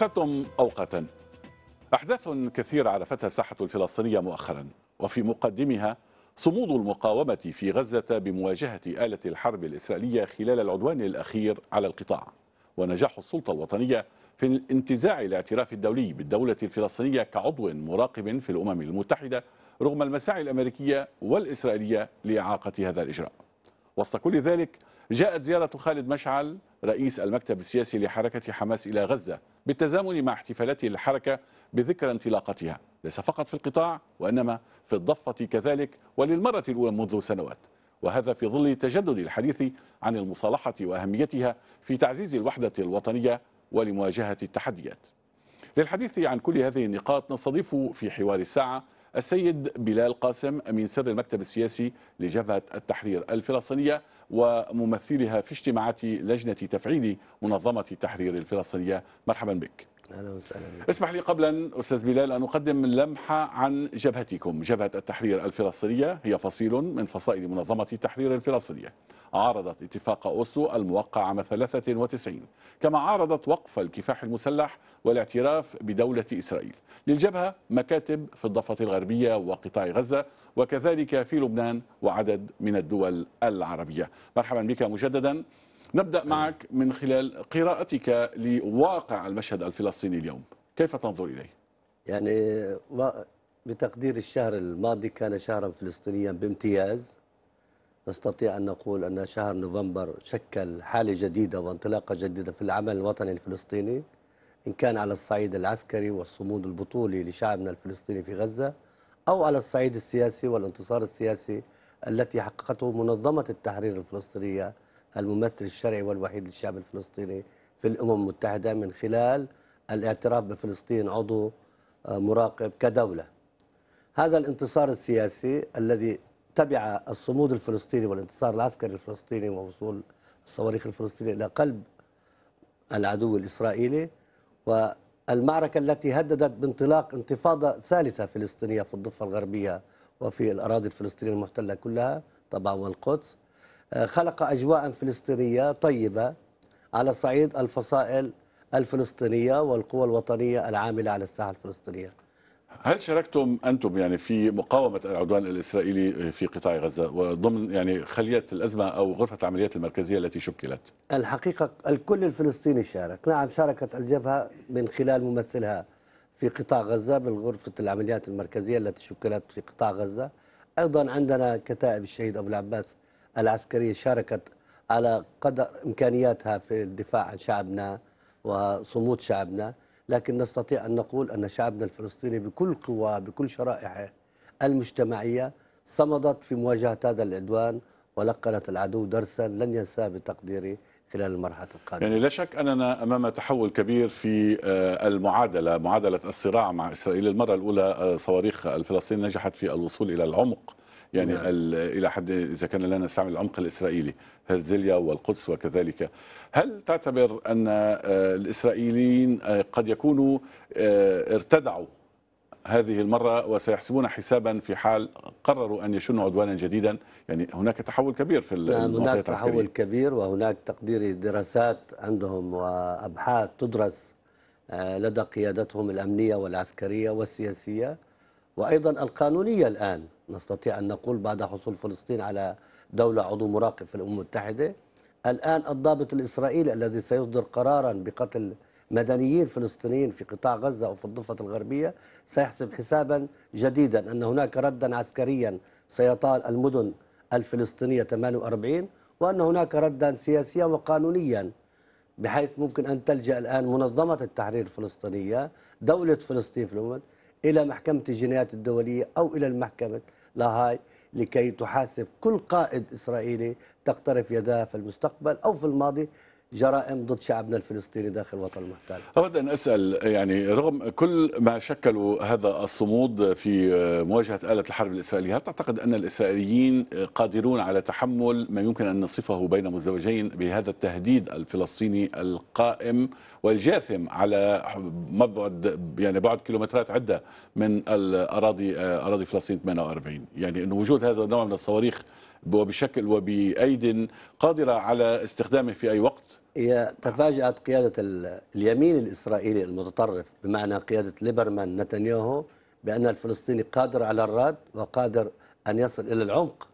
أسعدتم أوقاتا أحداث كثيرة عرفتها الساحة الفلسطينية مؤخرا وفي مقدمها صمود المقاومة في غزة بمواجهة آلة الحرب الإسرائيلية خلال العدوان الأخير على القطاع ونجاح السلطة الوطنية في انتزاع الاعتراف الدولي بالدولة الفلسطينية كعضو مراقب في الأمم المتحدة رغم المساعي الأمريكية والإسرائيلية لإعاقة هذا الإجراء وسط كل ذلك جاءت زيارة خالد مشعل رئيس المكتب السياسي لحركة حماس إلى غزة بالتزامن مع احتفالات الحركة بذكرى انطلاقتها ليس فقط في القطاع وإنما في الضفة كذلك وللمرة الأولى منذ سنوات وهذا في ظل تجدد الحديث عن المصالحة وأهميتها في تعزيز الوحدة الوطنية ولمواجهة التحديات للحديث عن كل هذه النقاط نستضيف في حوار الساعة السيد بلال قاسم من سر المكتب السياسي لجبهة التحرير الفلسطينية وممثلها في اجتماعات لجنة تفعيل منظمة التحرير الفلسطينية مرحبا بك اهلا وسهلا اسمح لي قبلا استاذ بلال ان اقدم لمحه عن جبهتكم جبهه التحرير الفلسطينيه هي فصيل من فصائل منظمه التحرير الفلسطينيه عارضت اتفاق أوسلو الموقع عام 93 كما عارضت وقف الكفاح المسلح والاعتراف بدولة إسرائيل للجبهة مكاتب في الضفة الغربية وقطاع غزة وكذلك في لبنان وعدد من الدول العربية مرحبا بك مجددا نبدأ معك من خلال قراءتك لواقع المشهد الفلسطيني اليوم كيف تنظر إليه؟ يعني بتقدير الشهر الماضي كان شهرا فلسطينيا بامتياز نستطيع أن نقول أن شهر نوفمبر شكل حالة جديدة وانطلاقة جديدة في العمل الوطني الفلسطيني إن كان على الصعيد العسكري والصمود البطولي لشعبنا الفلسطيني في غزة أو على الصعيد السياسي والانتصار السياسي التي حققته منظمة التحرير الفلسطينية الممثل الشرعي والوحيد للشعب الفلسطيني في الأمم المتحدة من خلال الاعتراف بفلسطين عضو آه، مراقب كدولة هذا الانتصار السياسي الذي تبع الصمود الفلسطيني والانتصار العسكري الفلسطيني ووصول الصواريخ الفلسطينية إلى قلب العدو الإسرائيلي والمعركة التي هددت بانطلاق انتفاضة ثالثة فلسطينية في الضفة الغربية وفي الأراضي الفلسطينية المحتلة كلها طبعا والقدس خلق أجواء فلسطينية طيبة على صعيد الفصائل الفلسطينية والقوى الوطنية العاملة على الساحة الفلسطينية هل شاركتم أنتم يعني في مقاومة العدوان الإسرائيلي في قطاع غزة وضمن يعني خلية الأزمة أو غرفة العمليات المركزية التي شكلت؟ الحقيقة الكل الفلسطيني شارك نعم شاركت الجبهة من خلال ممثلها في قطاع غزة بالغرفة العمليات المركزية التي شكلت في قطاع غزة أيضا عندنا كتائب الشهيد أبو العباس العسكرية شاركت على قدر إمكانياتها في الدفاع عن شعبنا وصمود شعبنا لكن نستطيع أن نقول أن شعبنا الفلسطيني بكل قواه بكل شرائحه المجتمعية صمدت في مواجهة هذا العدوان ولقنت العدو درسا لن ينساه بتقديري خلال المرحلة القادمة يعني لا شك أننا أمام تحول كبير في آه، المعادلة معادلة الصراع مع إسرائيل المرة الأولى آه، صواريخ الفلسطين نجحت في الوصول إلى العمق يعني نعم. الى حد اذا كان لنا نستعمل العمق الاسرائيلي هرزليا والقدس وكذلك هل تعتبر ان آه، الاسرائيليين آه، قد يكونوا آه، ارتدعوا هذه المرة وسيحسبون حسابا في حال قرروا أن يشنوا عدوانا جديدا يعني هناك تحول كبير في نعم هناك تحول العسكرية. كبير وهناك تقديري دراسات عندهم وأبحاث تدرس لدى قيادتهم الأمنية والعسكرية والسياسية وأيضا القانونية الآن نستطيع أن نقول بعد حصول فلسطين على دولة عضو مراقب في الأمم المتحدة الآن الضابط الإسرائيلي الذي سيصدر قرارا بقتل مدنيين فلسطينيين في قطاع غزة أو في الضفة الغربية سيحسب حسابا جديدا أن هناك ردا عسكريا سيطال المدن الفلسطينية 48 وأن هناك ردا سياسيا وقانونيا بحيث ممكن أن تلجأ الآن منظمة التحرير الفلسطينية دولة فلسطين في الأمم إلى محكمة الجنايات الدولية أو إلى المحكمة لاهاي لكي تحاسب كل قائد إسرائيلي تقترف يداه في المستقبل أو في الماضي جرائم ضد شعبنا الفلسطيني داخل وطن المحتل أود أن أسأل يعني رغم كل ما شكلوا هذا الصمود في مواجهة آلة الحرب الإسرائيلية هل تعتقد أن الإسرائيليين قادرون على تحمل ما يمكن أن نصفه بين مزدوجين بهذا التهديد الفلسطيني القائم والجاثم على مبعد يعني بعد كيلومترات عدة من الأراضي أراضي فلسطين 48 يعني أن وجود هذا النوع من الصواريخ وبشكل وبأيد قادرة على استخدامه في أي وقت هي تفاجأت قيادة اليمين الإسرائيلي المتطرف بمعنى قيادة ليبرمان نتنياهو بأن الفلسطيني قادر على الرد وقادر أن يصل إلى العمق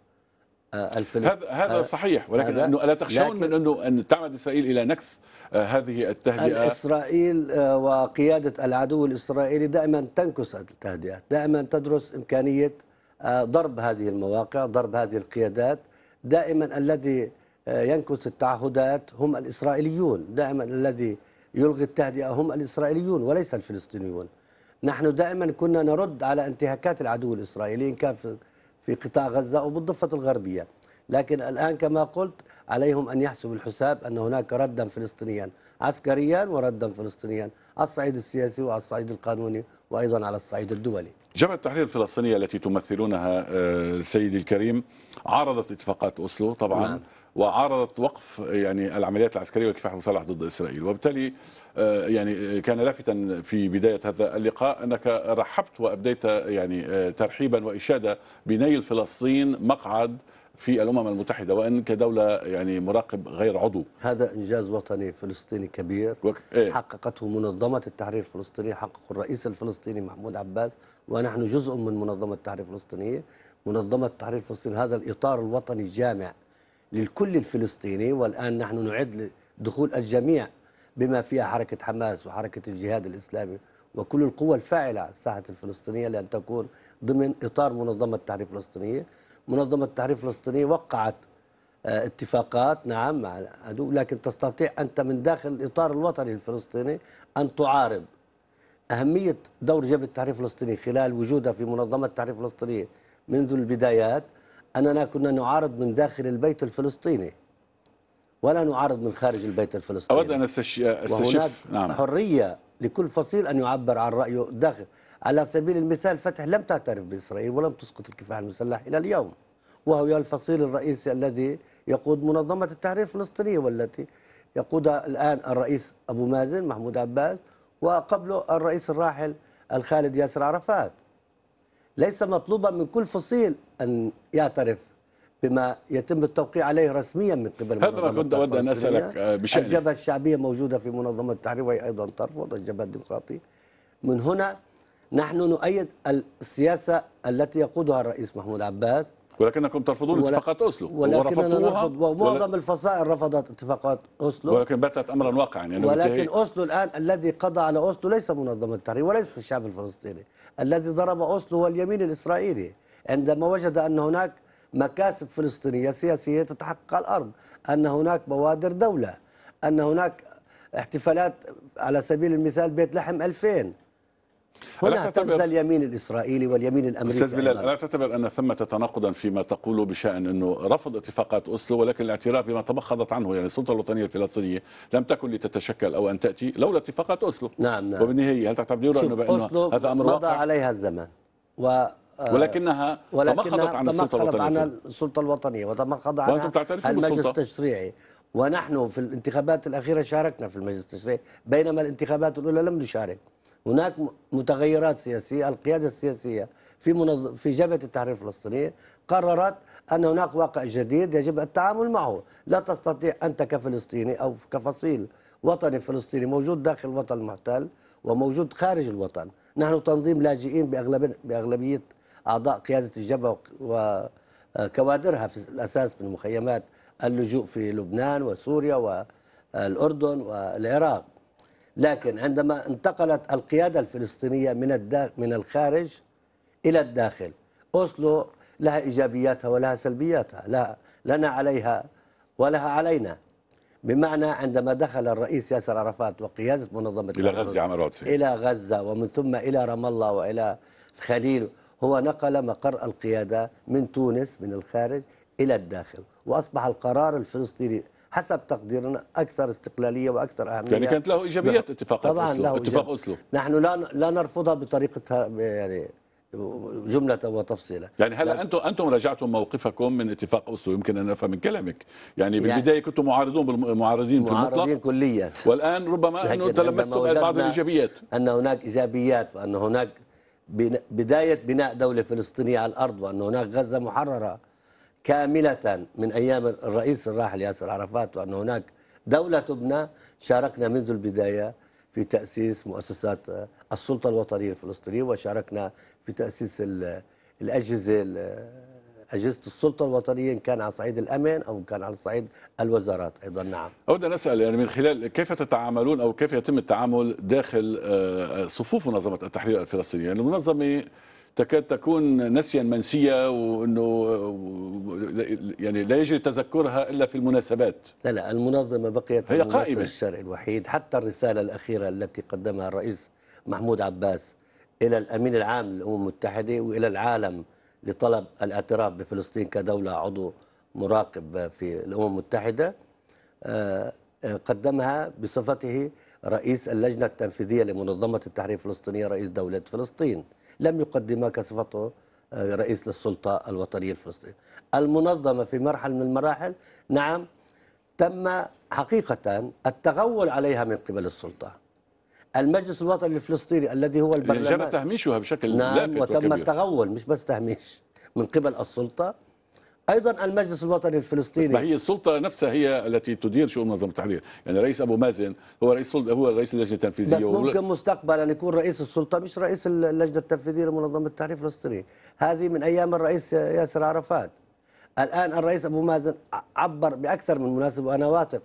آه، هذا هذا آه، صحيح ولكن انه الا تخشون من انه ان تعمد اسرائيل الى نكس آه، هذه التهدئه اسرائيل وقياده العدو الاسرائيلي دائما تنكس التهدئات، دائما تدرس امكانيه ضرب هذه المواقع، ضرب هذه القيادات، دائما الذي ينكث التعهدات هم الإسرائيليون دائما الذي يلغي التهدئة هم الإسرائيليون وليس الفلسطينيون نحن دائما كنا نرد على انتهاكات العدو الإسرائيلي إن كان في قطاع غزة أو بالضفة الغربية لكن الآن كما قلت عليهم أن يحسبوا الحساب أن هناك ردا فلسطينيا عسكريا وردا فلسطينيا على الصعيد السياسي وعلى الصعيد القانوني وأيضا على الصعيد الدولي جمع التحرير الفلسطينية التي تمثلونها آه، سيدي الكريم عارضت اتفاقات أسلو طبعا نعم. وعارضت وقف يعني العمليات العسكريه والكفاح المسلح ضد اسرائيل وبالتالي آه، يعني آه، كان لافتا في بدايه هذا اللقاء انك رحبت وابديت يعني آه، ترحيبا واشاده بنيل فلسطين مقعد في الامم المتحده وان كدوله يعني مراقب غير عضو هذا انجاز وطني فلسطيني كبير وك... إيه؟ حققته منظمه التحرير الفلسطينيه حققه الرئيس الفلسطيني محمود عباس ونحن جزء من منظمه التحرير الفلسطينيه منظمه التحرير الفلسطيني هذا الاطار الوطني الجامع للكل الفلسطيني والآن نحن نعد لدخول الجميع بما فيها حركة حماس وحركة الجهاد الإسلامي وكل القوى الفاعلة على الساحة الفلسطينية لأن تكون ضمن إطار منظمة التحرير الفلسطينية منظمة التحرير الفلسطينية وقعت آه، اتفاقات نعم مع العدو لكن تستطيع أنت من داخل الإطار الوطني الفلسطيني أن تعارض أهمية دور جبهة التحرير الفلسطيني خلال وجودها في منظمة التحرير الفلسطينية منذ البدايات أننا كنا نعارض من داخل البيت الفلسطيني ولا نعارض من خارج البيت الفلسطيني أود أن استشف وهناك نعم. حرية لكل فصيل أن يعبر عن رأيه داخل على سبيل المثال فتح لم تعترف بإسرائيل ولم تسقط الكفاح المسلح إلى اليوم وهو الفصيل الرئيسي الذي يقود منظمة التحرير الفلسطينية والتي يقودها الآن الرئيس أبو مازن محمود عباس وقبله الرئيس الراحل الخالد ياسر عرفات ليس مطلوبا من كل فصيل أن يعترف بما يتم التوقيع عليه رسميا من قبل هذا ما كنت اود ان اسالك آه، بشان الجبهه الشعبيه موجوده في منظمه التحرير وهي ايضا ترفض الجبهه الديمقراطيه من هنا نحن نؤيد السياسه التي يقودها الرئيس محمود عباس ولكنكم ترفضون ولك اتفاقات أوسلو ولكننا نرفض ومعظم ولا الفصائل رفضت اتفاقات أوسلو ولكن باتت أمرا واقعا يعني ولكن أوسلو الآن الذي قضى على أوسلو ليس منظمة التحرير وليس الشعب الفلسطيني الذي ضرب أوسلو هو اليمين الإسرائيلي عندما وجد أن هناك مكاسب فلسطينية سياسية تتحقق على الأرض أن هناك بوادر دولة أن هناك احتفالات على سبيل المثال بيت لحم 2000 هنا اعتز اليمين الاسرائيلي واليمين الامريكي استاذ بلال الا تعتبر ان ثمه تناقضا فيما تقوله بشان انه رفض اتفاقات اوسلو ولكن الاعتراف بما تمخضت عنه يعني السلطه الوطنيه الفلسطينيه لم تكن لتتشكل او ان تاتي لولا اتفاقات اوسلو نعم نعم وبالنهايه هل تعتبرون انه بانه هذا امر واقع؟ مضى عليها الزمن و آه، ولكنها, ولكنها تمخضت عن السلطه الوطنيه عن السلطه الوطنيه وتمخض عنها المجلس التشريعي ونحن في الانتخابات الاخيره شاركنا في المجلس التشريعي بينما الانتخابات الاولى لم نشارك هناك متغيرات سياسية القيادة السياسية في في جبهة التحرير الفلسطيني قررت أن هناك واقع جديد يجب التعامل معه لا تستطيع أنت كفلسطيني أو كفصيل وطني فلسطيني موجود داخل الوطن المحتل وموجود خارج الوطن نحن تنظيم لاجئين بأغلب... بأغلبية أعضاء قيادة الجبهة وكوادرها في الأساس من مخيمات اللجوء في لبنان وسوريا والأردن والعراق لكن عندما انتقلت القيادة الفلسطينية من من الخارج إلى الداخل أوسلو لها إيجابياتها ولها سلبياتها لا لنا عليها ولها علينا بمعنى عندما دخل الرئيس ياسر عرفات وقيادة منظمة إلى غزة إلى غزة ومن ثم إلى رام الله وإلى الخليل هو نقل مقر القيادة من تونس من الخارج إلى الداخل وأصبح القرار الفلسطيني حسب تقديرنا اكثر استقلاليه واكثر اهميه يعني كانت له ايجابيات اتفاقات طبعا أسلو. له اتفاق اسلو نحن لا لا نرفضها بطريقتها يعني جملة وتفصيلا يعني هلا انتم انتم راجعتم موقفكم من اتفاق اسلو يمكن ان افهم من كلامك يعني بالبدايه يعني كنتم معارضون معارضين في المطلق معارضين كليا والان ربما انه تلمستم بعض الايجابيات ان هناك ايجابيات وان هناك بدايه بناء دوله فلسطينيه على الارض وان هناك غزه محرره كاملة من أيام الرئيس الراحل ياسر عرفات وأن هناك دولة تبنى شاركنا منذ البداية في تأسيس مؤسسات السلطة الوطنية الفلسطينية وشاركنا في تأسيس الأجهزة أجهزة السلطة الوطنية إن كان على صعيد الأمن أو إن كان على صعيد الوزارات أيضا نعم أود أن أسأل يعني من خلال كيف تتعاملون أو كيف يتم التعامل داخل آه، صفوف منظمة التحرير الفلسطينية يعني المنظمة تكاد تكون نسيا منسيه وانه يعني لا يجري تذكرها الا في المناسبات لا لا المنظمه بقيت هي قائمه الشرعي الوحيد حتى الرساله الاخيره التي قدمها الرئيس محمود عباس الى الامين العام للامم المتحده والى العالم لطلب الاعتراف بفلسطين كدوله عضو مراقب في الامم المتحده آه، آه، قدمها بصفته رئيس اللجنه التنفيذيه لمنظمه التحرير الفلسطينيه رئيس دوله فلسطين لم يقدما كصفته آه، رئيس للسلطة الوطنية الفلسطينية المنظمة في مرحلة من المراحل نعم تم حقيقة التغول عليها من قبل السلطة المجلس الوطني الفلسطيني الذي هو يعني البرلمان جرى تهميشها بشكل نعم لافت وتم وكبير. التغول مش بس تهميش من قبل السلطة ايضا المجلس الوطني الفلسطيني ما هي السلطه نفسها هي التي تدير شؤون منظمه التحرير يعني رئيس ابو مازن هو رئيس هو رئيس اللجنه التنفيذيه بس ممكن و... مستقبلا يعني يكون رئيس السلطه مش رئيس اللجنه التنفيذيه لمنظمه التحرير الفلسطينيه هذه من ايام الرئيس ياسر عرفات الان الرئيس ابو مازن عبر باكثر من مناسبه وانا واثق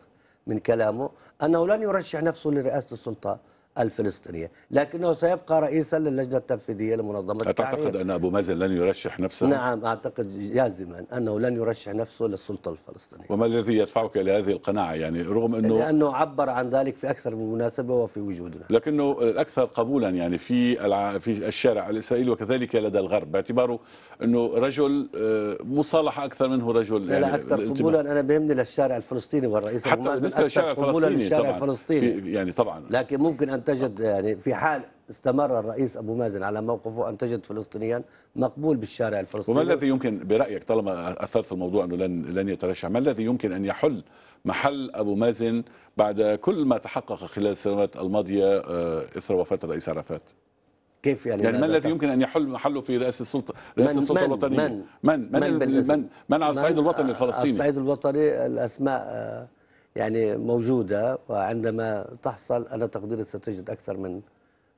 من كلامه انه لن يرشح نفسه لرئاسه السلطه الفلسطينية لكنه سيبقى رئيسا للجنة التنفيذية لمنظمة التعليم أعتقد يعني أن أبو مازن لن يرشح نفسه؟ نعم أعتقد جازما أنه لن يرشح نفسه للسلطة الفلسطينية وما الذي يدفعك إلى هذه القناعة يعني رغم أنه لأنه عبر عن ذلك في أكثر من مناسبة وفي وجودنا لكنه الأكثر قبولا يعني في الع... في الشارع الإسرائيلي وكذلك لدى الغرب باعتباره أنه رجل آه، مصالحة أكثر منه رجل يعني لا أكثر قبولا أنا بهمني للشارع الفلسطيني والرئيس حتى بالنسبة للشارع الفلسطيني, للشارع طبعاً الفلسطيني. يعني طبعا لكن ممكن أن أن تجد يعني في حال استمر الرئيس أبو مازن على موقفه أن تجد فلسطينيا مقبول بالشارع الفلسطيني وما الذي يمكن برأيك طالما أثرت الموضوع أنه لن, لن يترشح ما الذي يمكن أن يحل محل أبو مازن بعد كل ما تحقق خلال السنوات الماضية آه، إثر وفاة الرئيس عرفات كيف يعني يعني ما الذي يمكن ان يحل محله في رئاسه السلطه رئاسه السلطه الوطنيه من من من من, من, من, من على الصعيد الوطني الفلسطيني على الصعيد الوطني الاسماء آه، يعني موجودة وعندما تحصل أنا تقديري ستجد أكثر من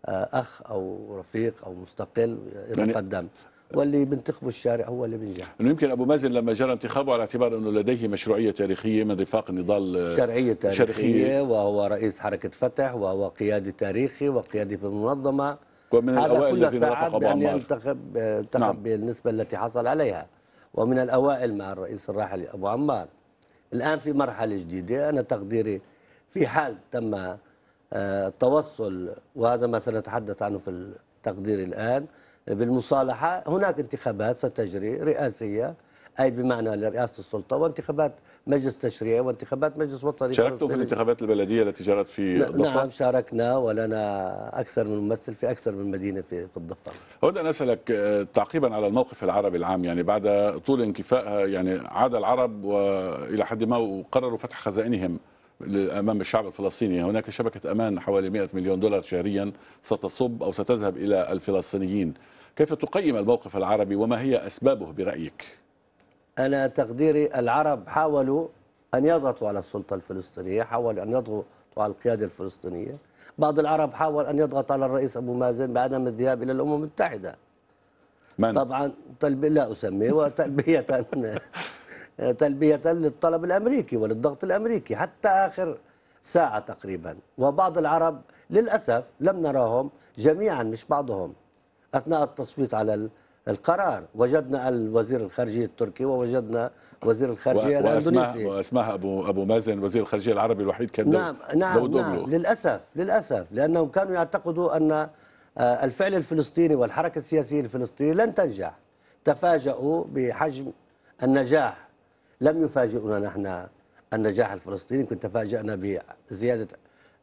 آه، أخ أو رفيق أو مستقل يتقدم يعني واللي بنتخبه الشارع هو اللي بينجح انه يمكن ابو مازن لما جرى انتخابه على اعتبار انه لديه مشروعيه تاريخيه من رفاق النضال آه، شرعيه تاريخيه شرخية. وهو رئيس حركه فتح وهو قيادي تاريخي وقيادي في المنظمه ومن هذا كله ساعد بان ينتخب آه، نعم. بالنسبه التي حصل عليها ومن الاوائل مع الرئيس الراحل ابو عمار الآن في مرحلة جديدة أنا تقديري في حال تم التوصل آه، وهذا ما سنتحدث عنه في التقدير الآن بالمصالحة هناك انتخابات ستجري رئاسية أي بمعنى لرئاسة السلطة وانتخابات مجلس تشريعي وانتخابات مجلس وطني شاركتم في الانتخابات البلدية التي جرت في الضفة؟ نعم شاركنا ولنا أكثر من ممثل في أكثر من مدينة في, في الضفة هود ان أسألك آه، تعقيبا على الموقف العربي العام يعني بعد طول انكفاء آه، يعني عاد العرب وإلى حد ما وقرروا فتح خزائنهم امام الشعب الفلسطيني هناك شبكه امان حوالي 100 مليون دولار شهريا ستصب او ستذهب الى الفلسطينيين كيف تقيم الموقف العربي وما هي اسبابه برايك أنا تقديري العرب حاولوا أن يضغطوا على السلطة الفلسطينية حاولوا أن يضغطوا على القيادة الفلسطينية بعض العرب حاول أن يضغط على الرئيس أبو مازن بعدم الذهاب إلى الأمم المتحدة من؟ طبعا تلبية لا أسميه وتلبية تلبية للطلب الأمريكي وللضغط الأمريكي حتى آخر ساعة تقريبا وبعض العرب للأسف لم نراهم جميعا مش بعضهم أثناء التصويت على القرار وجدنا الوزير الخارجيه التركي ووجدنا وزير الخارجيه الاندونيسي وأسمها ابو ابو مازن وزير الخارجيه العربي الوحيد كان نعم نعم, دو نعم دو للاسف للاسف لانهم كانوا يعتقدوا ان آه، الفعل الفلسطيني والحركه السياسيه الفلسطينيه لن تنجح تفاجؤوا بحجم النجاح لم يفاجئنا نحن النجاح الفلسطيني يمكن تفاجأنا بزياده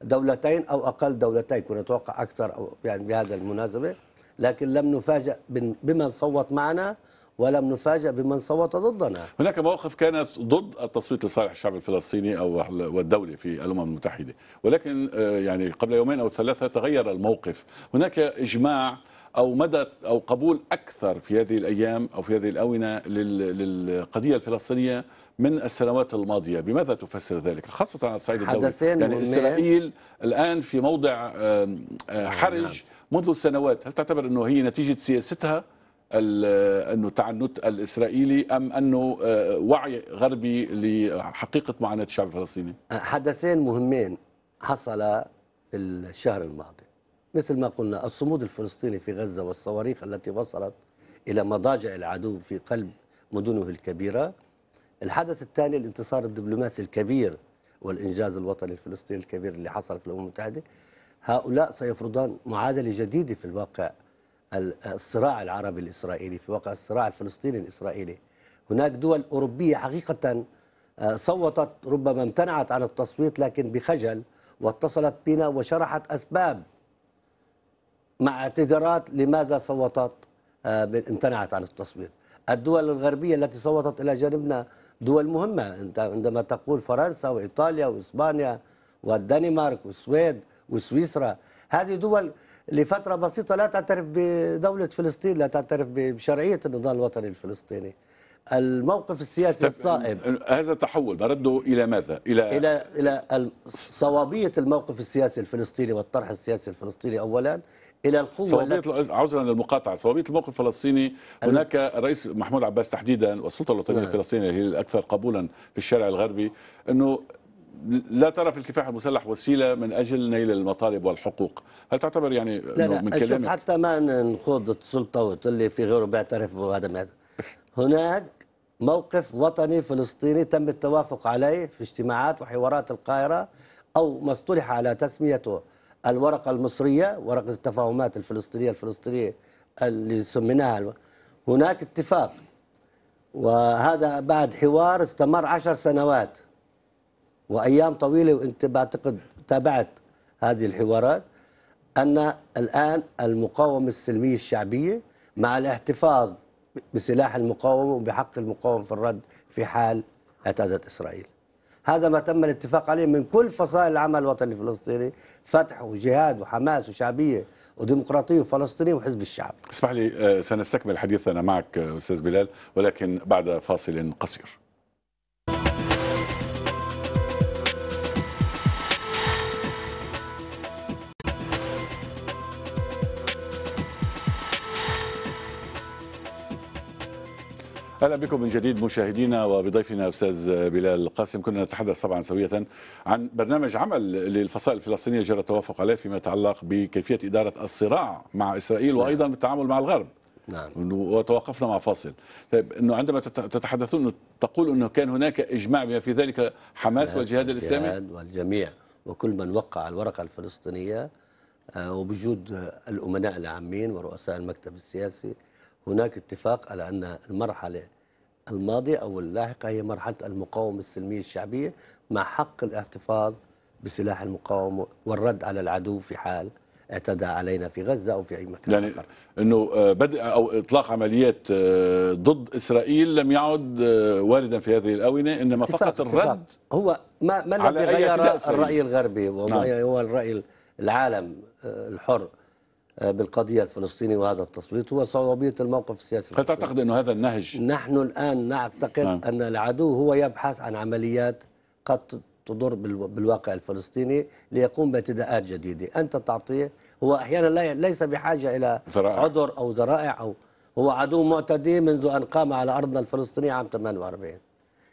دولتين او اقل دولتين كنا نتوقع اكثر او يعني بهذا المناسبه لكن لم نفاجأ بمن صوت معنا ولم نفاجأ بمن صوت ضدنا هناك مواقف كانت ضد التصويت لصالح الشعب الفلسطيني أو والدولة في الأمم المتحدة ولكن آه، يعني قبل يومين أو ثلاثة تغير الموقف هناك إجماع أو مدى أو قبول أكثر في هذه الأيام أو في هذه الأونة للقضية الفلسطينية من السنوات الماضية بماذا تفسر ذلك خاصة على الصعيد الدولي يعني إسرائيل الآن في موضع آه، آه، حرج نعم. منذ سنوات هل تعتبر أنه هي نتيجة سياستها أنه تعنت الإسرائيلي أم أنه آه، وعي غربي لحقيقة معاناة الشعب الفلسطيني أه، حدثين مهمين حصلا في الشهر الماضي مثل ما قلنا الصمود الفلسطيني في غزة والصواريخ التي وصلت إلى مضاجع العدو في قلب مدنه الكبيرة الحدث الثاني الانتصار الدبلوماسي الكبير والإنجاز الوطني الفلسطيني الكبير اللي حصل في الأمم المتحدة هؤلاء سيفرضان معادلة جديدة في الواقع الصراع العربي الإسرائيلي في واقع الصراع الفلسطيني الإسرائيلي هناك دول أوروبية حقيقة آه، صوتت ربما امتنعت عن التصويت لكن بخجل واتصلت بنا وشرحت أسباب مع اعتذارات لماذا صوتت آه، امتنعت عن التصويت الدول الغربية التي صوتت إلى جانبنا دول مهمة أنت عندما تقول فرنسا وإيطاليا وإسبانيا والدنمارك والسويد وسويسرا هذه دول لفترة بسيطة لا تعترف بدولة فلسطين لا تعترف بشرعية النضال الوطني الفلسطيني الموقف السياسي طيب، الصائب هذا تحول برده الى ماذا؟ الى الى الى صوابيه الموقف السياسي الفلسطيني والطرح السياسي الفلسطيني اولا الى القوه صوابيه عذرا للمقاطعه صوابيه الموقف الفلسطيني هناك الرئيس محمود عباس تحديدا والسلطه الوطنيه نعم. الفلسطينيه هي الاكثر قبولا في الشارع الغربي انه لا ترى في الكفاح المسلح وسيله من اجل نيل المطالب والحقوق، هل تعتبر يعني لا لا من كلامك حتى ما نخوض السلطه وتقول لي في غيره بيعترف بهذا ما هناك موقف وطني فلسطيني تم التوافق عليه في اجتماعات وحوارات القاهره او ما اصطلح على تسميته الورقه المصريه ورقه التفاهمات الفلسطينيه الفلسطينيه اللي سميناها هناك اتفاق وهذا بعد حوار استمر عشر سنوات وايام طويله وانت بعتقد تابعت هذه الحوارات ان الان المقاومه السلميه الشعبيه مع الاحتفاظ بسلاح المقاومه وبحق المقاومه في الرد في حال اعتادت اسرائيل. هذا ما تم الاتفاق عليه من كل فصائل العمل الوطني الفلسطيني، فتح وجهاد وحماس وشعبيه وديمقراطيه وفلسطينيه وحزب الشعب. اسمح لي آه، سنستكمل حديثنا معك آه، استاذ بلال ولكن بعد فاصل قصير. اهلا بكم من جديد مشاهدينا وبضيفنا استاذ بلال قاسم كنا نتحدث طبعا سويه عن برنامج عمل للفصائل الفلسطينيه جرى التوافق عليه فيما يتعلق بكيفيه اداره الصراع مع اسرائيل نعم. وايضا التعامل مع الغرب نعم وتوقفنا مع فاصل طيب انه عندما تتحدثون تقول انه كان هناك اجماع بما في ذلك حماس والجهاد الاسلامي والجميع وكل من وقع الورقه الفلسطينيه آه، وبوجود الامناء العامين ورؤساء المكتب السياسي هناك اتفاق على أن المرحلة الماضية أو اللاحقة هي مرحلة المقاومة السلمية الشعبية مع حق الاحتفاظ بسلاح المقاومة والرد على العدو في حال اعتدى علينا في غزة أو في أي مكان يعني آخر. أنه آه، بدء أو إطلاق عمليات آه، ضد إسرائيل لم يعد آه، واردا في هذه الآونة إنما اتفاق فقط اتفاق الرد هو ما, ما الذي غير الرأي الغربي وما نعم. هو الرأي العالم الحر بالقضية الفلسطينية وهذا التصويت هو صعوبية الموقف السياسي هل تعتقد أن هذا النهج نحن الآن نعتقد نعم. أن العدو هو يبحث عن عمليات قد تضر بالواقع الفلسطيني ليقوم باعتداءات جديدة أنت تعطيه هو أحيانا ليس بحاجة إلى ذرائع. عذر أو ذرائع أو هو عدو معتدي منذ أن قام على أرضنا الفلسطينية عام 48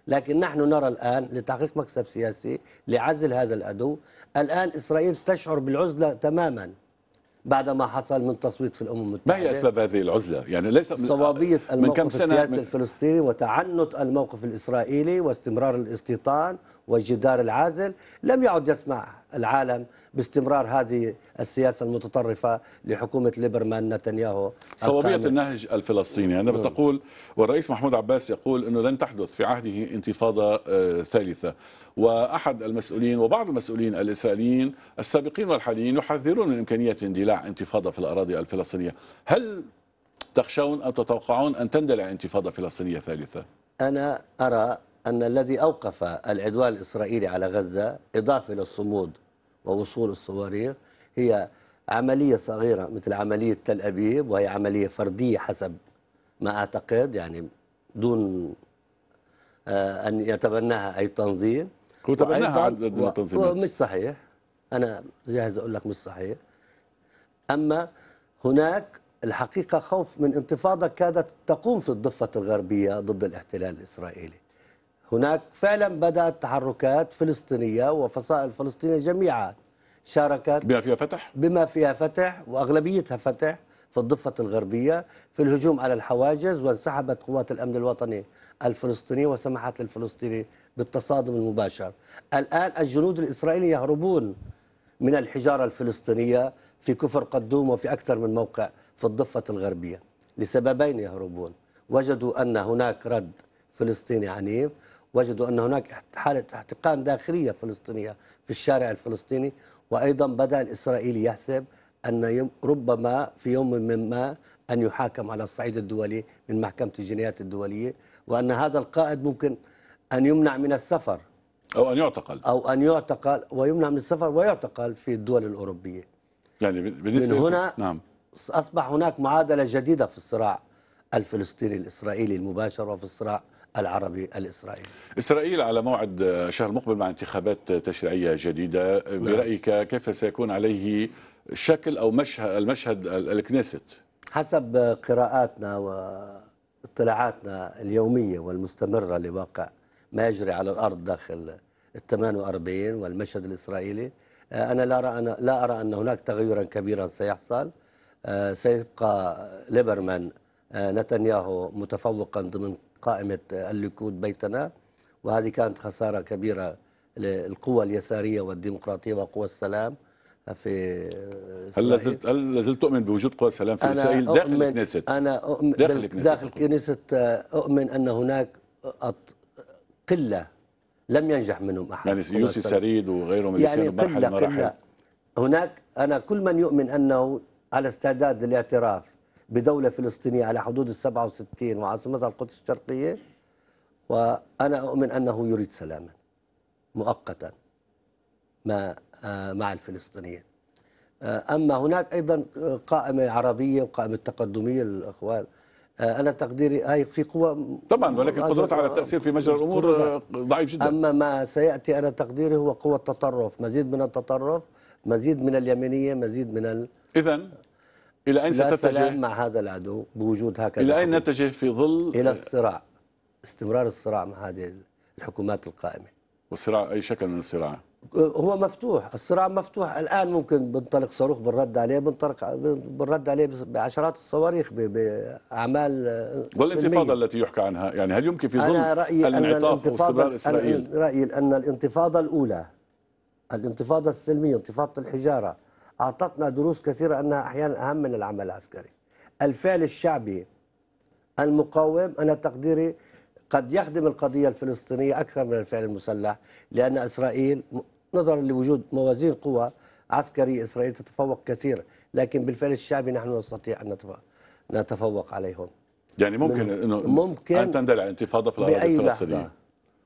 لكن نحن نرى الآن لتحقيق مكسب سياسي لعزل هذا العدو الآن إسرائيل تشعر بالعزلة تماما بعد ما حصل من تصويت في الامم المتحده ما هي اسباب هذه العزله يعني ليس صوابيه الموقف من كم سنة السياسي من... الفلسطيني وتعنت الموقف الاسرائيلي واستمرار الاستيطان والجدار العازل لم يعد يسمع العالم باستمرار هذه السياسة المتطرفة لحكومة ليبرمان نتنياهو صوابية النهج الفلسطيني أنا نعم. بتقول والرئيس محمود عباس يقول أنه لن تحدث في عهده انتفاضة آه، ثالثة وأحد المسؤولين وبعض المسؤولين الإسرائيليين السابقين والحاليين يحذرون من إمكانية اندلاع انتفاضة في الأراضي الفلسطينية هل تخشون أو تتوقعون أن تندلع انتفاضة فلسطينية ثالثة؟ أنا أرى أن الذي أوقف العدوان الإسرائيلي على غزة إضافة للصمود ووصول الصواريخ هي عملية صغيرة مثل عملية تل أبيب وهي عملية فردية حسب ما أعتقد يعني دون آه، أن يتبناها أي تنظيم هو تبناها عدد التنظيمات مش صحيح أنا جاهز أقول لك مش صحيح أما هناك الحقيقة خوف من انتفاضة كادت تقوم في الضفة الغربية ضد الاحتلال الإسرائيلي هناك فعلا بدأت تحركات فلسطينية وفصائل فلسطينية جميعا شاركت بما فيها فتح بما فيها فتح وأغلبيتها فتح في الضفة الغربية في الهجوم على الحواجز وانسحبت قوات الأمن الوطني الفلسطيني وسمحت للفلسطيني بالتصادم المباشر الآن الجنود الإسرائيليين يهربون من الحجارة الفلسطينية في كفر قدوم وفي أكثر من موقع في الضفة الغربية لسببين يهربون وجدوا أن هناك رد فلسطيني عنيف وجدوا أن هناك حالة احتقان داخلية فلسطينية في الشارع الفلسطيني وأيضا بدأ الإسرائيلي يحسب أن ربما في يوم من ما أن يحاكم على الصعيد الدولي من محكمة الجنايات الدولية وأن هذا القائد ممكن أن يمنع من السفر أو أن يعتقل أو أن يعتقل ويمنع من السفر ويعتقل في الدول الأوروبية يعني بالنسبة من هنا نعم أصبح هناك معادلة جديدة في الصراع الفلسطيني الإسرائيلي المباشر وفي الصراع العربي الإسرائيلي إسرائيل على موعد الشهر المقبل مع انتخابات تشريعية جديدة نعم. برأيك كيف سيكون عليه شكل أو مشهد المشهد الكنيست حسب قراءاتنا واطلاعاتنا اليومية والمستمرة لواقع ما يجري على الأرض داخل ال 48 والمشهد الإسرائيلي آه، أنا لا أرى أنا لا أرى أن هناك تغيرا كبيرا سيحصل آه، سيبقى ليبرمان آه، نتنياهو متفوقا ضمن قائمة الليكود بيتنا وهذه كانت خسارة كبيرة للقوى اليسارية والديمقراطية وقوى السلام في هل لازلت هل لازلت تؤمن بوجود قوى السلام في أنا اسرائيل داخل الكنيست؟ اؤمن داخل الكنيست داخل الكنيست آه، اؤمن ان هناك قله لم ينجح منهم احد يعني يوسف سريد وغيرهم اللي يعني كانوا قلة قلة هناك انا كل من يؤمن انه على استعداد للاعتراف بدولة فلسطينية على حدود السبعة وستين وعاصمتها القدس الشرقية وأنا أؤمن أنه يريد سلاما مؤقتا ما آه، مع الفلسطينيين آه، أما هناك أيضا قائمة عربية وقائمة تقدمية للإخوان آه، أنا تقديري هاي في قوة طبعا ولكن قدرتها على التأثير في مجرى الأمور ضعيف جدا أما ما سيأتي أنا تقديري هو قوة التطرف مزيد من التطرف مزيد من اليمينية مزيد من ال... إذا إلى أين ستتجه مع هذا العدو بوجود هكذا إلى أين نتجه في ظل إلى الصراع استمرار الصراع مع هذه الحكومات القائمة والصراع أي شكل من الصراع هو مفتوح الصراع مفتوح الآن ممكن بنطلق صاروخ بنرد عليه بنطلق بنرد عليه بعشرات الصواريخ بأعمال والانتفاضة التي يحكى عنها يعني هل يمكن في ظل أنا رأيي الانعطاف واستمرار إسرائيل أنا رأيي أن الانتفاضة الأولى الانتفاضة السلمية انتفاضة الحجارة أعطتنا دروس كثيرة أنها أحيانا أهم من العمل العسكري الفعل الشعبي المقاوم أنا تقديري قد يخدم القضية الفلسطينية أكثر من الفعل المسلح لأن إسرائيل نظرا لوجود موازين قوى عسكرية إسرائيل تتفوق كثير لكن بالفعل الشعبي نحن نستطيع أن نتفوق عليهم يعني ممكن انه ممكن ان تندلع انتفاضه في الاراضي الفلسطينيه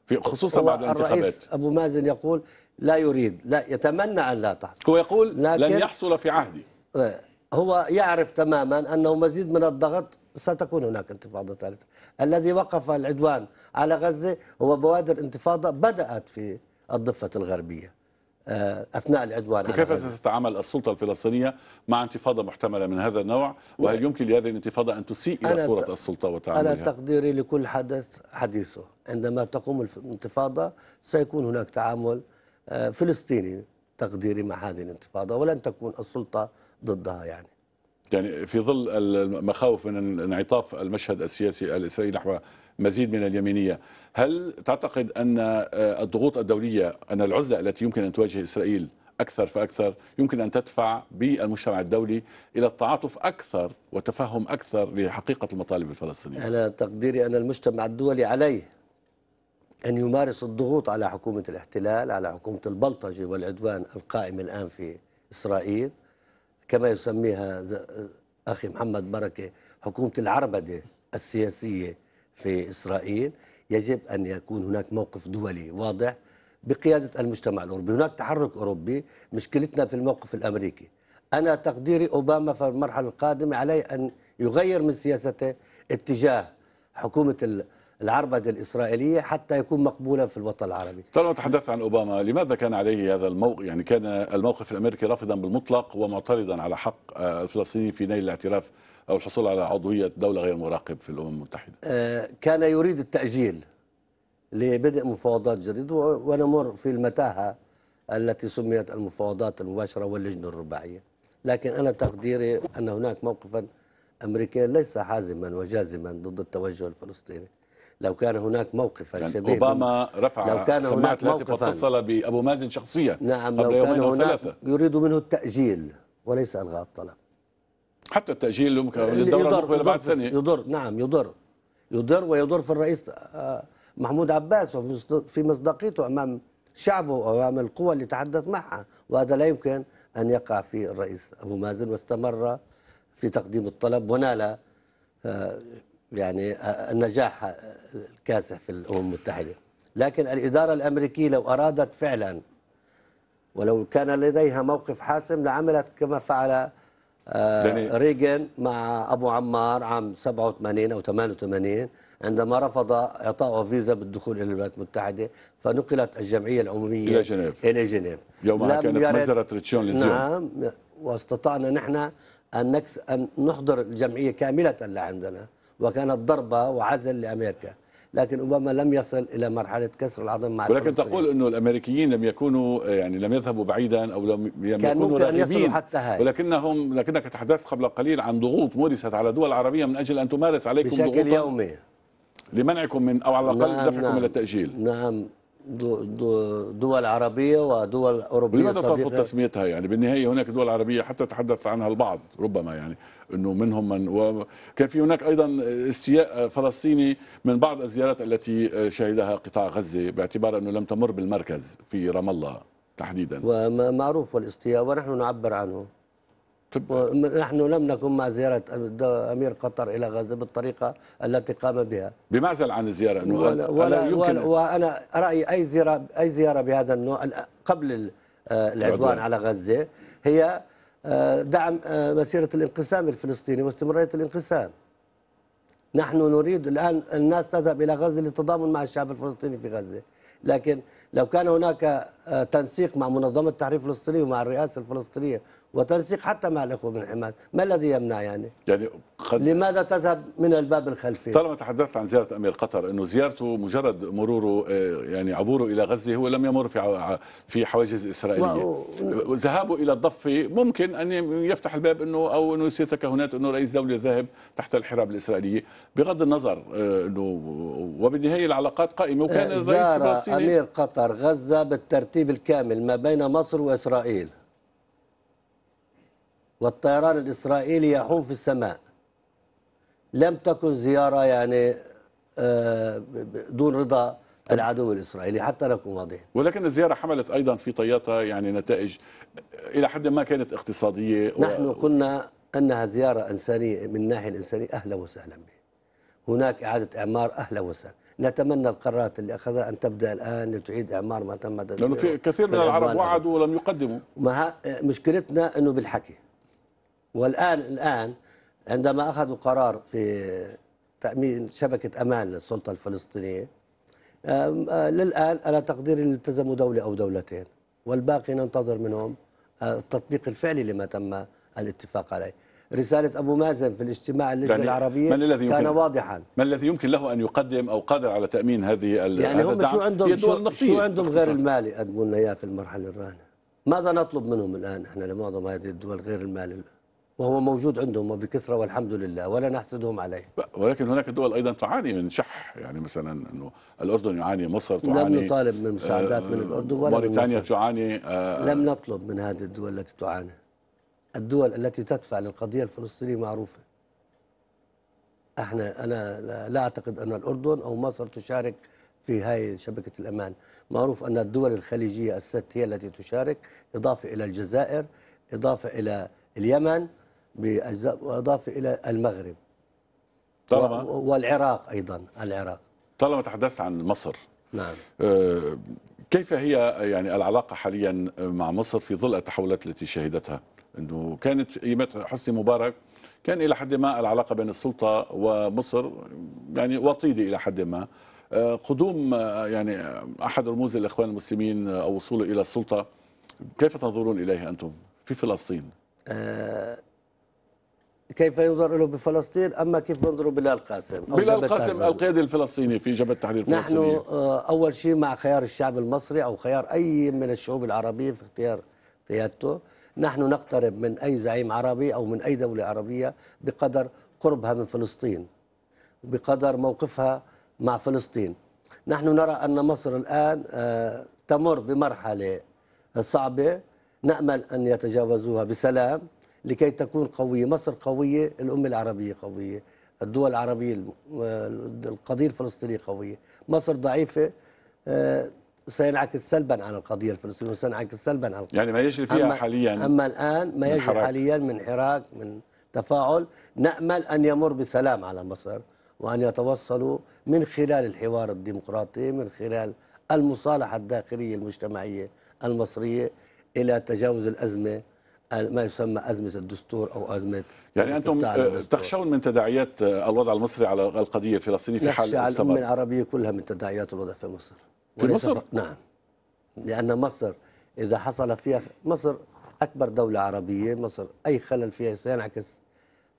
في خصوصا بعد الانتخابات الرئيس ابو مازن يقول لا يريد لا يتمنى أن لا تحصل هو يقول لن يحصل في عهدي آه، هو يعرف تماما أنه مزيد من الضغط ستكون هناك انتفاضة ثالثة الذي وقف العدوان على غزة هو بوادر انتفاضة بدأت في الضفة الغربية آه، أثناء العدوان كيف ستتعامل السلطة الفلسطينية مع انتفاضة محتملة من هذا النوع وهل يمكن لهذه الانتفاضة أن تسيء إلى صورة ت... السلطة وتعاملها أنا تقديري لكل حدث حديثه عندما تقوم الانتفاضة سيكون هناك تعامل فلسطيني تقديري مع هذه الانتفاضة ولن تكون السلطة ضدها يعني يعني في ظل المخاوف من انعطاف المشهد السياسي الاسرائيلي نحو مزيد من اليمينيه، هل تعتقد ان الضغوط الدوليه ان العزله التي يمكن ان تواجه اسرائيل اكثر فاكثر يمكن ان تدفع بالمجتمع الدولي الى التعاطف اكثر وتفهم اكثر لحقيقه المطالب الفلسطينيه؟ انا تقديري ان المجتمع الدولي عليه أن يمارس الضغوط على حكومة الاحتلال على حكومة البلطجة والعدوان القائم الآن في إسرائيل كما يسميها أخي محمد بركة حكومة العربدة السياسية في إسرائيل يجب أن يكون هناك موقف دولي واضح بقيادة المجتمع الأوروبي هناك تحرك أوروبي مشكلتنا في الموقف الأمريكي أنا تقديري أوباما في المرحلة القادمة عليه أن يغير من سياسته اتجاه حكومة العربدة الإسرائيلية حتى يكون مقبولا في الوطن العربي طالما تحدث عن أوباما لماذا كان عليه هذا الموقف يعني كان الموقف الأمريكي رافضا بالمطلق ومعترضا على حق الفلسطيني في نيل الاعتراف أو الحصول على عضوية دولة غير مراقب في الأمم المتحدة آه، كان يريد التأجيل لبدء مفاوضات جديدة ونمر في المتاهة التي سميت المفاوضات المباشرة واللجنة الرباعية لكن أنا تقديري أن هناك موقفا أمريكيا ليس حازما وجازما ضد التوجه الفلسطيني لو كان هناك موقف يعني شبيه اوباما رفع لو كان هناك موقف اتصل بابو مازن شخصيا نعم قبل لو كان هناك يريد منه التاجيل وليس الغاء الطلب حتى التاجيل يضر, للدوره يضر بعد سنه يضر نعم يضر يضر ويضر في الرئيس آه، محمود عباس وفي مصداقيته امام شعبه وامام القوى اللي تحدث معها وهذا لا يمكن ان يقع في الرئيس ابو مازن واستمر في تقديم الطلب ونال آه، يعني آه، النجاح آه، الكاسح في الامم المتحده لكن الاداره الامريكيه لو ارادت فعلا ولو كان لديها موقف حاسم لعملت كما فعل آه، ريغن مع ابو عمار عام 87 او 88 عندما رفض اعطائه فيزا بالدخول الى الولايات المتحده فنقلت الجمعيه العموميه الى جنيف الى جنيف يومها كانت مزرعه ريتشون للزيون نعم واستطعنا نحن ان نكس ان نحضر الجمعيه كامله لعندنا وكانت ضربة وعزل لأمريكا لكن أوباما لم يصل إلى مرحلة كسر العظم مع ولكن تقول أنه الأمريكيين لم يكونوا يعني لم يذهبوا بعيدا أو لم, ممكن يكونوا راغبين حتى هاي. ولكنهم لكنك تحدثت قبل قليل عن ضغوط مورست على دول عربية من أجل أن تمارس عليكم بشكل يومي لمنعكم من أو على الأقل نعم دفعكم نعم إلى التأجيل نعم دول عربية ودول أوروبية لماذا ترفض تسميتها يعني بالنهاية هناك دول عربية حتى تحدث عنها البعض ربما يعني أنه منهم من وكان في هناك أيضا استياء فلسطيني من بعض الزيارات التي شهدها قطاع غزة باعتبار أنه لم تمر بالمركز في رام الله تحديدا ومعروف والاستياء ونحن نعبر عنه نحن لم نكن مع زيارة أمير قطر إلى غزة بالطريقة التي قام بها بمعزل عن الزيارة أنه ولا ولا يمكن وأنا رأيي أي زيارة أي زيارة بهذا النوع قبل آه، العدوان على غزة هي آه، دعم آه، مسيرة الانقسام الفلسطيني واستمرارية الانقسام نحن نريد الآن الناس تذهب إلى غزة للتضامن مع الشعب الفلسطيني في غزة لكن لو كان هناك آه، تنسيق مع منظمه التحرير الفلسطينيه ومع الرئاسه الفلسطينيه وتنسيق حتى مع الاخوه من حماس، ما الذي يمنع يعني؟ يعني قد لماذا تذهب من الباب الخلفي؟ طالما تحدثت عن زياره امير قطر انه زيارته مجرد مروره آه، يعني عبوره الى غزه هو لم يمر في في حواجز اسرائيليه و... ذهابه الى الضفه ممكن ان يفتح الباب انه او انه يصير تكهنات انه رئيس دوله ذاهب تحت الحراب الاسرائيليه بغض النظر آه، انه وبالنهايه العلاقات قائمه وكان الرئيس امير قطر غزه بالترتيب الترتيب الكامل ما بين مصر وإسرائيل والطيران الإسرائيلي يحوم في السماء لم تكن زيارة يعني آه، دون رضا العدو الإسرائيلي حتى نكون واضحين ولكن الزيارة حملت أيضا في طياتها يعني نتائج إلى حد ما كانت اقتصادية نحن و... قلنا أنها زيارة إنسانية من الناحية الإنسانية أهلا وسهلا به هناك إعادة إعمار أهلا وسهلا نتمنى القرارات اللي اخذها ان تبدا الان لتعيد اعمار ما تم لانه في كثير من العرب وعدوا ولم يقدموا ما مشكلتنا انه بالحكي والان الان عندما اخذوا قرار في تامين شبكه امان للسلطه الفلسطينيه للان انا تقديري التزموا دوله او دولتين والباقي ننتظر منهم التطبيق الفعلي لما تم الاتفاق عليه رسالة أبو مازن في الاجتماع اللجنة يعني العربية من الذي كان واضحا ما الذي يمكن له أن يقدم أو قادر على تأمين هذه يعني هم شو عندهم شو, شو عندهم غير المالي قدموا لنا إياه في المرحلة الرانة ماذا نطلب منهم الآن إحنا لمعظم هذه الدول غير المالي وهو موجود عندهم وبكثره والحمد لله ولا نحسدهم عليه ولكن هناك دول ايضا تعاني من شح يعني مثلا انه الاردن يعاني مصر تعاني لم نطالب من مساعدات من الاردن ولا موريتانيا تعاني آه لم نطلب من هذه الدول التي تعاني الدول التي تدفع للقضية الفلسطينية معروفة احنا انا لا اعتقد ان الاردن او مصر تشارك في هاي شبكة الأمان معروف أن الدول الخليجية الست هي التي تشارك إضافة إلى الجزائر إضافة إلى اليمن بأجزاء وإضافة إلى المغرب طالما والعراق أيضا العراق طالما تحدثت عن مصر نعم آه، كيف هي يعني العلاقة حاليا مع مصر في ظل التحولات التي شهدتها انه كانت قيمه حسني مبارك كان الى حد ما العلاقه بين السلطه ومصر يعني وطيده الى حد ما آه، قدوم آه، يعني احد رموز الاخوان المسلمين آه، او وصوله الى السلطه كيف تنظرون اليه انتم في فلسطين؟ آه كيف ينظر له بفلسطين اما كيف ينظروا بلال قاسم بلال قاسم القيادي الفلسطيني في جبهه التحرير الفلسطينيه نحن اول شيء مع خيار الشعب المصري او خيار اي من الشعوب العربيه في اختيار قيادته نحن نقترب من أي زعيم عربي أو من أي دولة عربية بقدر قربها من فلسطين بقدر موقفها مع فلسطين نحن نرى أن مصر الآن آه، تمر بمرحلة صعبة نأمل أن يتجاوزوها بسلام لكي تكون قوية مصر قوية الأمة العربية قوية الدول العربية آه، القضية الفلسطينية قوية مصر ضعيفة آه، سينعكس سلبا على القضيه الفلسطينيه وسينعكس سلبا على القضية. يعني ما يجري فيها أما حاليا اما الان ما يجري حاليا من حراك من تفاعل نامل ان يمر بسلام على مصر وان يتوصلوا من خلال الحوار الديمقراطي من خلال المصالحه الداخليه المجتمعيه المصريه الى تجاوز الازمه ما يسمى أزمة الدستور أو أزمة يعني أنتم آه، تخشون من تداعيات آه، الوضع المصري على القضية الفلسطينية في حال استمر على الأمة العربية كلها من تداعيات الوضع في مصر في مصر؟ نعم لأن مصر إذا حصل فيها مصر أكبر دولة عربية مصر أي خلل فيها سينعكس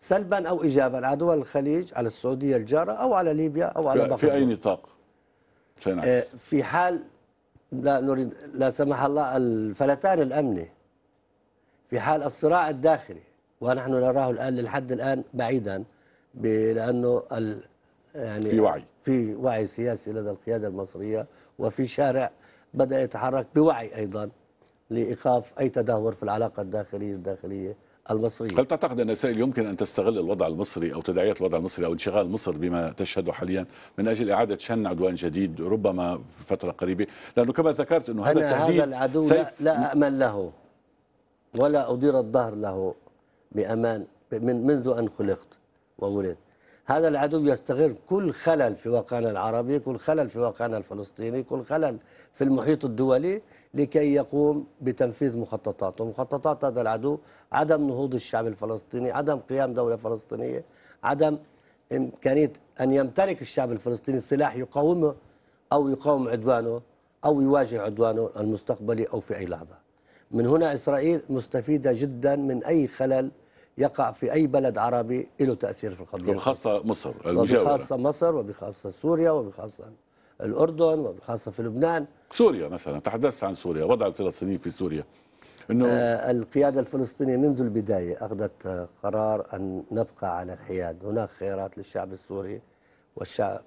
سلبا أو إيجابا على دول الخليج على السعودية الجارة أو على ليبيا أو على بحر في أي نطاق سينعكس آه، في حال لا نريد لا سمح الله الفلتان الأمني في حال الصراع الداخلي ونحن نراه الآن للحد الآن بعيدا لأنه يعني في وعي في وعي سياسي لدى القيادة المصرية وفي شارع بدأ يتحرك بوعي أيضا لإيقاف أي تدهور في العلاقة الداخلية الداخلية المصرية هل تعتقد أن إسرائيل يمكن أن تستغل الوضع المصري أو تداعيات الوضع المصري أو انشغال مصر بما تشهده حاليا من أجل إعادة شن عدوان جديد ربما في فترة قريبة لأنه كما ذكرت أنه هذا التهديد هذا العدو لا, لا أأمن له ولا أدير الظهر له بأمان من منذ أن خلقت وولدت هذا العدو يستغل كل خلل في واقعنا العربي كل خلل في واقعنا الفلسطيني كل خلل في المحيط الدولي لكي يقوم بتنفيذ مخططاته مخططات هذا العدو عدم نهوض الشعب الفلسطيني عدم قيام دولة فلسطينية عدم إمكانية أن يمتلك الشعب الفلسطيني سلاح يقاومه أو يقاوم عدوانه أو يواجه عدوانه المستقبلي أو في أي لحظة من هنا إسرائيل مستفيدة جدا من أي خلل يقع في أي بلد عربي له تأثير في القضية وبخاصة مصر المجاورة وبخاصة مصر وبخاصة سوريا وبخاصة الأردن وبخاصة في لبنان سوريا مثلا تحدثت عن سوريا وضع الفلسطينيين في سوريا إنه آه القيادة الفلسطينية منذ البداية أخذت آه، قرار أن نبقى على الحياد هناك خيارات للشعب السوري والشعب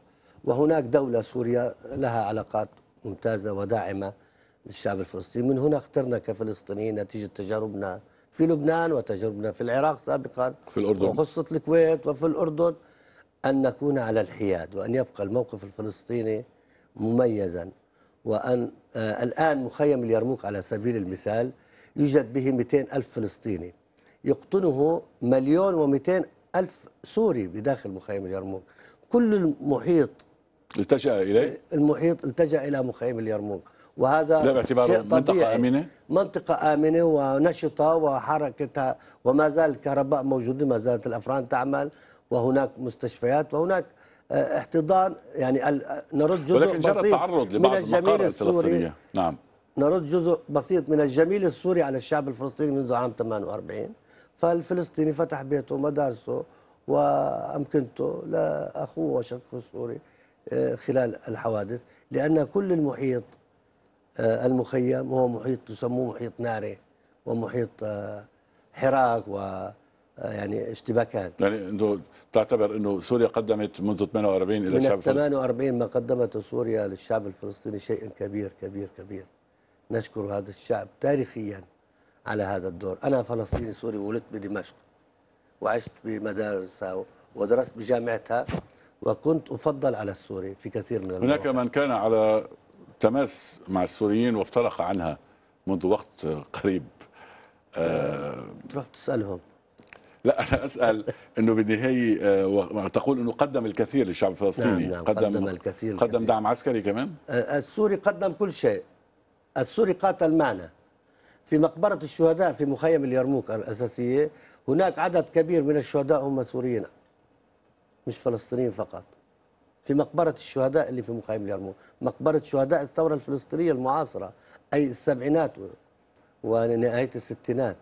وهناك دولة سوريا لها علاقات ممتازة وداعمة للشعب الفلسطيني من هنا اخترنا كفلسطينيين نتيجة تجاربنا في لبنان وتجربنا في العراق سابقا في الأردن وقصة الكويت وفي الأردن أن نكون على الحياد وأن يبقى الموقف الفلسطيني مميزا وأن آه الآن مخيم اليرموك على سبيل المثال يوجد به 200 ألف فلسطيني يقطنه مليون و200 ألف سوري بداخل مخيم اليرموك كل المحيط التجأ إليه؟ المحيط التجأ إلى مخيم اليرموك وهذا لا باعتباره شيء طبيعي منطقة آمنة منطقة آمنة ونشطة وحركتها وما زال الكهرباء موجودة ما زالت الأفران تعمل وهناك مستشفيات وهناك آه، احتضان يعني آه، نرد جزء ولكن جرى التعرض لبعض الجميل الفلسطينية نعم نرد جزء بسيط من الجميل السوري على الشعب الفلسطيني منذ عام 48 فالفلسطيني فتح بيته ومدارسه وأمكنته لأخوه وشقه السوري آه، خلال الحوادث لأن كل المحيط آه، المخيم وهو محيط تسموه محيط ناري ومحيط آه، حراك و آه، يعني اشتباكات يعني انتو تعتبر انه سوريا قدمت منذ 48 الى من الشعب الفلسطيني 48 ما قدمته سوريا للشعب الفلسطيني شيء كبير كبير كبير نشكر هذا الشعب تاريخيا على هذا الدور انا فلسطيني سوري ولدت بدمشق وعشت بمدارسها ودرست بجامعتها وكنت افضل على السوري في كثير من المواقع. هناك من كان على تماس مع السوريين وافترق عنها منذ وقت قريب آه، تروح تسالهم لا انا اسال انه بالنهايه آه، تقول انه قدم الكثير للشعب الفلسطيني نعم نعم قدم, قدم الكثير قدم الكثير. دعم عسكري كمان آه، السوري قدم كل شيء السوري قاتل معنا في مقبره الشهداء في مخيم اليرموك الاساسيه هناك عدد كبير من الشهداء هم سوريين مش فلسطينيين فقط في مقبرة الشهداء اللي في مخيم اليرموك مقبرة شهداء الثورة الفلسطينية المعاصرة أي السبعينات ونهاية الستينات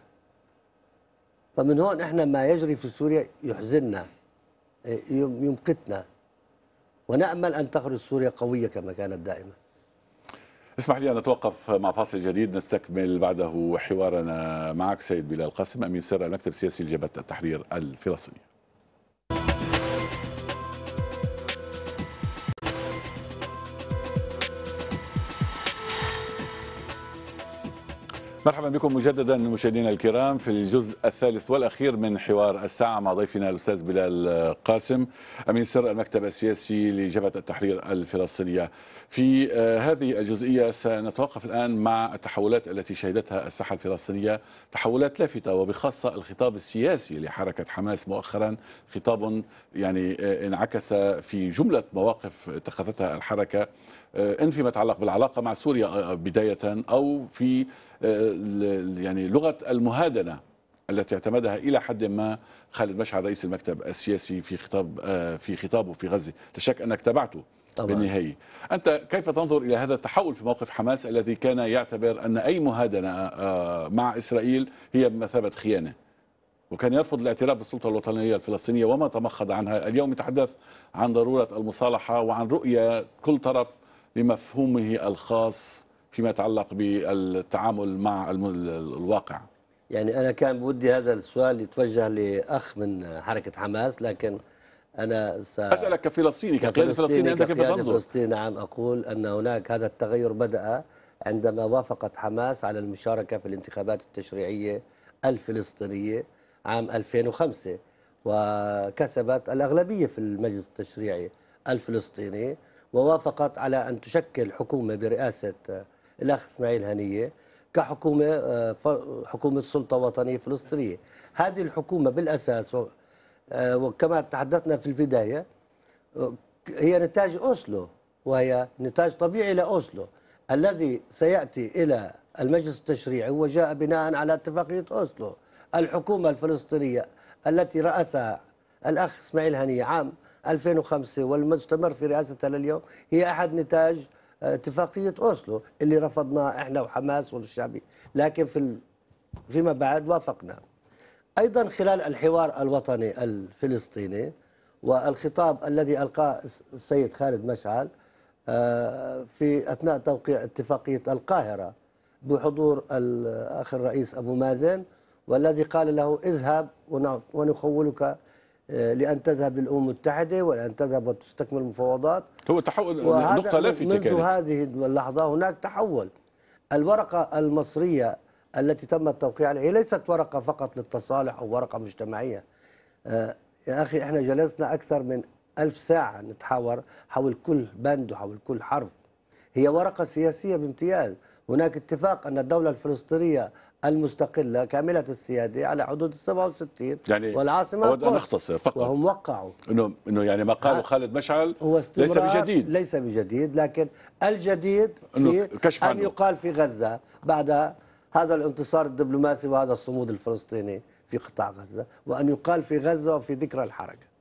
فمن هون احنا ما يجري في سوريا يحزننا يمقتنا ونامل ان تخرج سوريا قويه كما كانت دائما. اسمح لي ان اتوقف مع فاصل جديد نستكمل بعده حوارنا معك سيد بلال قاسم امين سر المكتب السياسي لجبهه التحرير الفلسطينيه. مرحبا بكم مجددا مشاهدينا الكرام في الجزء الثالث والاخير من حوار الساعه مع ضيفنا الاستاذ بلال قاسم امين سر المكتب السياسي لجبهه التحرير الفلسطينيه. في آه، هذه الجزئيه سنتوقف الان مع التحولات التي شهدتها الساحه الفلسطينيه، تحولات لافته وبخاصه الخطاب السياسي لحركه حماس مؤخرا، خطاب يعني آه، انعكس في جمله مواقف اتخذتها الحركه آه، ان فيما يتعلق بالعلاقه مع سوريا آه، آه، بدايه او في يعني لغه المهادنه التي اعتمدها الى حد ما خالد مشعل رئيس المكتب السياسي في خطاب في خطابه في غزه لا شك انك تابعته طبعا. بالنهاية أنت كيف تنظر إلى هذا التحول في موقف حماس الذي كان يعتبر أن أي مهادنة مع إسرائيل هي بمثابة خيانة وكان يرفض الاعتراف بالسلطة الوطنية الفلسطينية وما تمخض عنها اليوم يتحدث عن ضرورة المصالحة وعن رؤية كل طرف لمفهومه الخاص فيما يتعلق بالتعامل مع الواقع يعني أنا كان بودي هذا السؤال يتوجه لأخ من حركة حماس لكن أنا س... أسألك كفلسطيني كقيادة فلسطيني أنت كيف تنظر؟ فلسطيني نعم أقول أن هناك هذا التغير بدأ عندما وافقت حماس على المشاركة في الانتخابات التشريعية الفلسطينية عام 2005 وكسبت الأغلبية في المجلس التشريعي الفلسطيني ووافقت على أن تشكل حكومة برئاسة آه، الأخ اسماعيل هنية كحكومة آه، حكومة سلطة وطنية فلسطينية هذه الحكومة بالأساس آه، وكما تحدثنا في البداية هي نتاج أوسلو وهي نتاج طبيعي لأوسلو الذي سيأتي إلى المجلس التشريعي وجاء بناء على اتفاقية أوسلو الحكومة الفلسطينية التي رأسها الأخ اسماعيل هنية عام 2005 والمستمر في رئاستها لليوم هي أحد نتاج آه، اتفاقية أوسلو اللي رفضناه إحنا وحماس والشعبي لكن في فيما بعد وافقنا أيضا خلال الحوار الوطني الفلسطيني والخطاب الذي ألقاه السيد خالد مشعل آه، في أثناء توقيع اتفاقية القاهرة بحضور الأخ الرئيس أبو مازن والذي قال له اذهب ونخولك لان تذهب للامم المتحده ولان تذهب وتستكمل المفاوضات هو تحول نقطه لافته منذ كانت. هذه اللحظه هناك تحول الورقه المصريه التي تم التوقيع عليها ليست ورقه فقط للتصالح او ورقه مجتمعيه آه، يا اخي احنا جلسنا اكثر من ألف ساعه نتحاور حول كل بند وحول كل حرف هي ورقه سياسيه بامتياز هناك اتفاق ان الدوله الفلسطينيه المستقلة كاملة السيادة على حدود ال 67 يعني والعاصمة أود أن أختصر فقط وهم وقعوا إنه إنه يعني ما قاله خالد مشعل هو ليس بجديد ليس بجديد لكن الجديد في كشف أن يقال في غزة بعد هذا الانتصار الدبلوماسي وهذا الصمود الفلسطيني في قطاع غزة وأن يقال في غزة وفي ذكرى الحركة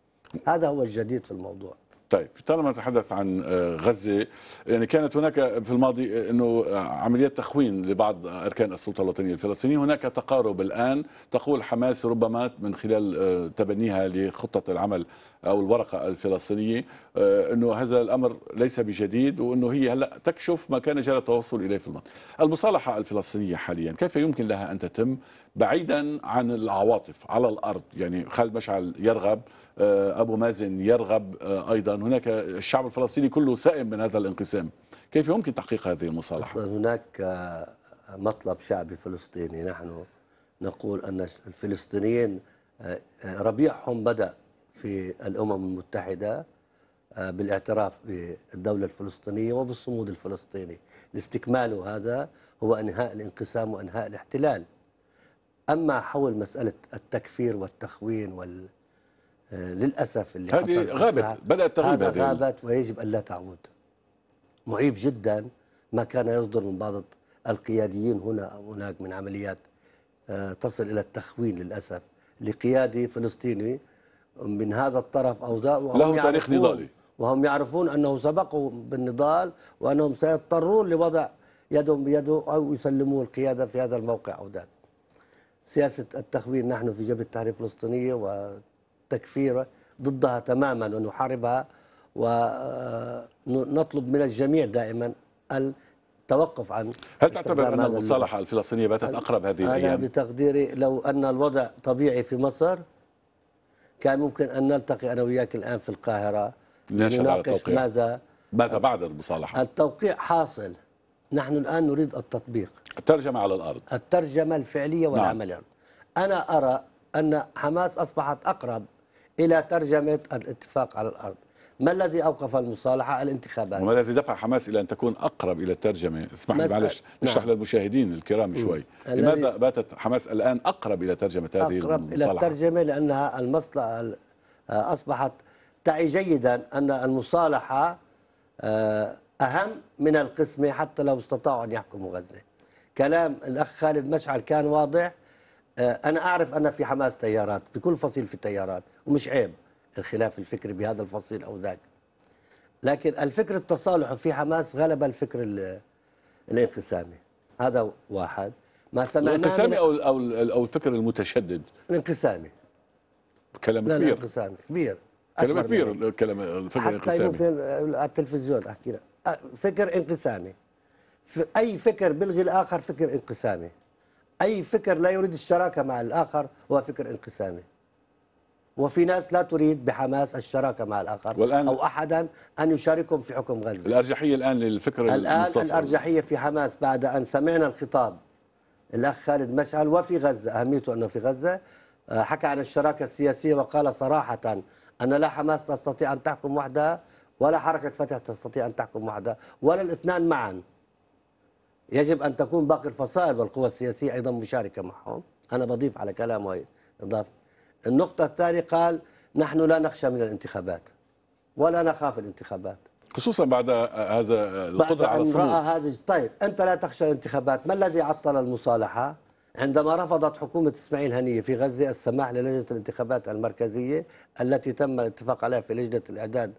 هذا هو الجديد في الموضوع طيب طالما نتحدث عن آه، غزة يعني كانت هناك في الماضي آه، أنه آه، عمليات تخوين لبعض أركان السلطة الوطنية الفلسطينية هناك تقارب الآن تقول حماس ربما من خلال تبنيها لخطة العمل أو الورقة الفلسطينية أنه هذا الأمر ليس بجديد وأنه هي هلأ تكشف ما كان جرى التوصل إليه في الماضي المصالحة الفلسطينية حاليا كيف يمكن لها أن تتم بعيدا عن العواطف على الأرض يعني خالد مشعل يرغب آه، أبو مازن يرغب آه، أيضا هناك الشعب الفلسطيني كله سائم من هذا الانقسام كيف يمكن تحقيق هذه المصالحة؟ أصلا هناك آه، مطلب شعبي فلسطيني نحن نقول أن الفلسطينيين ربيعهم بدأ في الأمم المتحدة بالاعتراف بالدولة الفلسطينية وبالصمود الفلسطيني لاستكماله هذا هو انهاء الانقسام وانهاء الاحتلال اما حول مساله التكفير والتخوين وال للاسف اللي هذه غابت بدات تغيب هذه غابت ويجب الا تعود معيب جدا ما كان يصدر من بعض القياديين هنا او هناك من عمليات آه، تصل الى التخوين للاسف لقيادي فلسطيني من هذا الطرف او ذا له تاريخ نضالي وهم يعرفون انه سبقوا بالنضال وانهم سيضطرون لوضع يدهم بيده او يسلموا القياده في هذا الموقع او ذاك. سياسه التخوين نحن في جبهه التحرير الفلسطينيه و التكفير ضدها تماما ونحاربها ونطلب من الجميع دائما التوقف عن هل تعتبر أن المصالحة الفلسطينية باتت أقرب هذه الأيام؟ أنا بتقديري لو أن الوضع طبيعي في مصر كان ممكن أن نلتقي أنا وياك الآن في القاهرة لنناقش ماذا ماذا بعد المصالحة؟ التوقيع حاصل نحن الآن نريد التطبيق الترجمة على الأرض الترجمة الفعلية نعم. والعملية نعم. أنا أرى أن حماس أصبحت أقرب إلى ترجمة الاتفاق على الأرض ما الذي أوقف المصالحة الانتخابات وما الذي دفع حماس إلى أن تكون أقرب إلى الترجمة اسمح لي معلش نعم. نشرح نعم. للمشاهدين الكرام شوي لماذا باتت حماس الآن أقرب إلى ترجمة هذه أقرب المصالحة أقرب إلى الترجمة لأنها المصلحة أصبحت تعي جيدا أن المصالحة آه، أهم من القسمة حتى لو استطاعوا أن يحكموا غزة كلام الأخ خالد مشعل كان واضح آه، أنا أعرف أن في حماس تيارات بكل فصيل في التيارات ومش عيب الخلاف الفكري بهذا الفصيل أو ذاك لكن الفكر التصالح في حماس غلب الفكر الانقسامي هذا واحد ما سمعناه الانقسامي او او او الفكر المتشدد الانقسامي كلام كبير لا الانقسامي كبير كلام كبير كلام الفكر الانقسامي ممكن على التلفزيون احكي لك فكر انقسامي اي فكر بلغي الاخر فكر انقسامي اي فكر لا يريد الشراكه مع الاخر هو فكر انقسامي وفي ناس لا تريد بحماس الشراكة مع الآخر والآن أو أحدا أن يشاركهم في حكم غزة الأرجحية الآن للفكرة الآن الأرجحية في حماس بعد أن سمعنا الخطاب الأخ خالد مشعل وفي غزة أهميته أنه في غزة آه، حكى عن الشراكة السياسية وقال صراحة أن لا حماس تستطيع أن تحكم وحدها ولا حركة فتح تستطيع أن تحكم وحدها ولا الاثنان معا يجب أن تكون باقي الفصائل والقوى السياسية أيضا مشاركة معهم أنا بضيف على كلامه إضافة النقطة الثانية قال نحن لا نخشى من الانتخابات ولا نخاف الانتخابات خصوصا بعد هذا القدرة على الصمود هذا طيب أنت لا تخشى الانتخابات ما الذي عطل المصالحة عندما رفضت حكومة إسماعيل هنية في غزة السماح للجنة الانتخابات المركزية التي تم الاتفاق عليها في لجنة الإعداد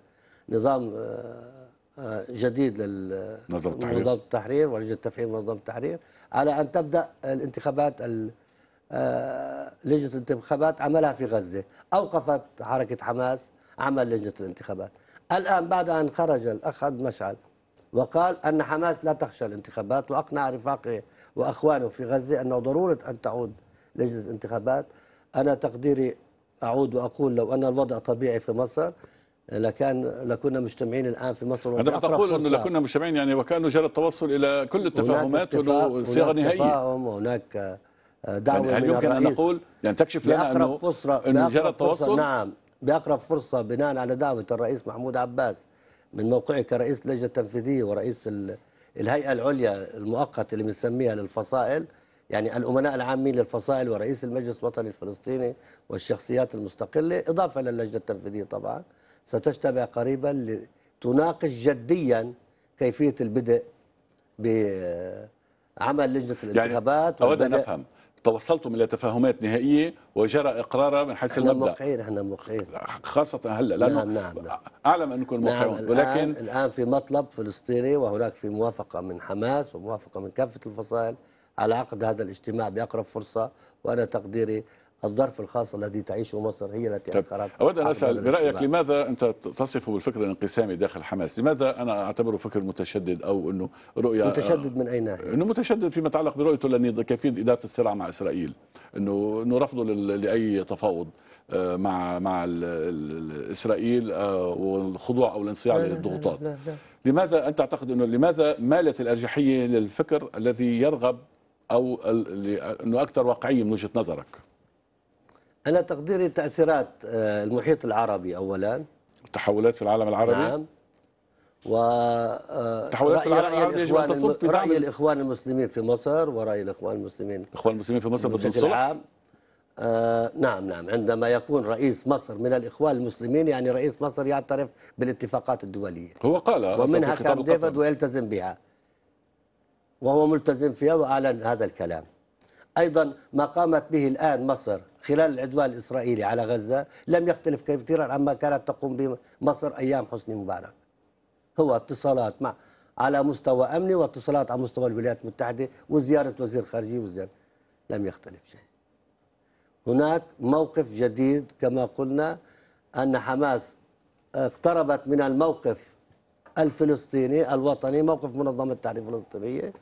نظام آه، آه، جديد للنظام التحرير ولجنة تفعيل منظمة التحرير على أن تبدأ الانتخابات آه، لجنه الانتخابات عملها في غزه، اوقفت حركه حماس عمل لجنه الانتخابات. الان بعد ان خرج الاخ عبد مشعل وقال ان حماس لا تخشى الانتخابات واقنع رفاقه واخوانه في غزه انه ضروره ان تعود لجنه الانتخابات. انا تقديري اعود واقول لو ان الوضع طبيعي في مصر لكان لكنا مجتمعين الان في مصر عندما تقول انه لكنا مجتمعين يعني وكانه جرى التوصل الى كل التفاهمات وصيغه نهائيه هناك دعوه يعني هل يمكن ان نقول يعني تكشف لنا انه فرصة انه مجرد تواصل نعم باقرب فرصه بناء على دعوه الرئيس محمود عباس من موقعه كرئيس لجنه تنفيذيه ورئيس الهيئه العليا المؤقته اللي بنسميها للفصائل يعني الامناء العامين للفصائل ورئيس المجلس الوطني الفلسطيني والشخصيات المستقله اضافه للجنه التنفيذيه طبعا ستجتمع قريبا لتناقش جديا كيفيه البدء بعمل لجنه يعني الانتخابات يعني اود ان افهم توصلتم الى تفاهمات نهائيه وجرى اقرارها من حيث المبدا موقعين احنا موقعين خاصه هلا لانه نعم نعم, نعم. اعلم انكم موقعون نعم ولكن الآن, الان في مطلب فلسطيني وهناك في موافقه من حماس وموافقه من كافه الفصائل على عقد هذا الاجتماع باقرب فرصه وانا تقديري الظرف الخاص الذي تعيشه مصر هي التي طيب، أخرت أود أن أسأل برأيك لماذا أنت تصفه بالفكر الانقسامي داخل حماس لماذا أنا أعتبره فكر متشدد أو أنه رؤية آه، متشدد من أي ناحية؟ أنه متشدد فيما يتعلق برؤيته لأن كيفيه إدارة الصراع مع إسرائيل أنه, إنه رفضه لأي تفاوض آه، مع مع اسرائيل آه، والخضوع او الانصياع للضغوطات لا لا لا لا. لماذا انت تعتقد انه لماذا مالت الارجحيه للفكر الذي يرغب او انه اكثر واقعيه من وجهه نظرك أنا تقديري تأثيرات آه، المحيط العربي أولا التحولات في العالم العربي نعم و آه، تحولات العالم العربي يجب ان تصب في راي الاخوان المسلمين في مصر وراي الاخوان المسلمين الاخوان المسلمين في مصر بشكل عام آه نعم نعم عندما يكون رئيس مصر من الاخوان المسلمين يعني رئيس مصر يعترف بالاتفاقات الدوليه هو قال ومنها كان ديفيد ويلتزم بها وهو ملتزم فيها واعلن هذا الكلام أيضا ما قامت به الآن مصر خلال العدوان الإسرائيلي على غزة لم يختلف كثيرا عما كانت تقوم به مصر أيام حسني مبارك هو اتصالات مع على مستوى أمني واتصالات على مستوى الولايات المتحدة وزيارة وزير خارجي وزير لم يختلف شيء هناك موقف جديد كما قلنا أن حماس اقتربت من الموقف الفلسطيني الوطني موقف منظمة التحرير الفلسطينية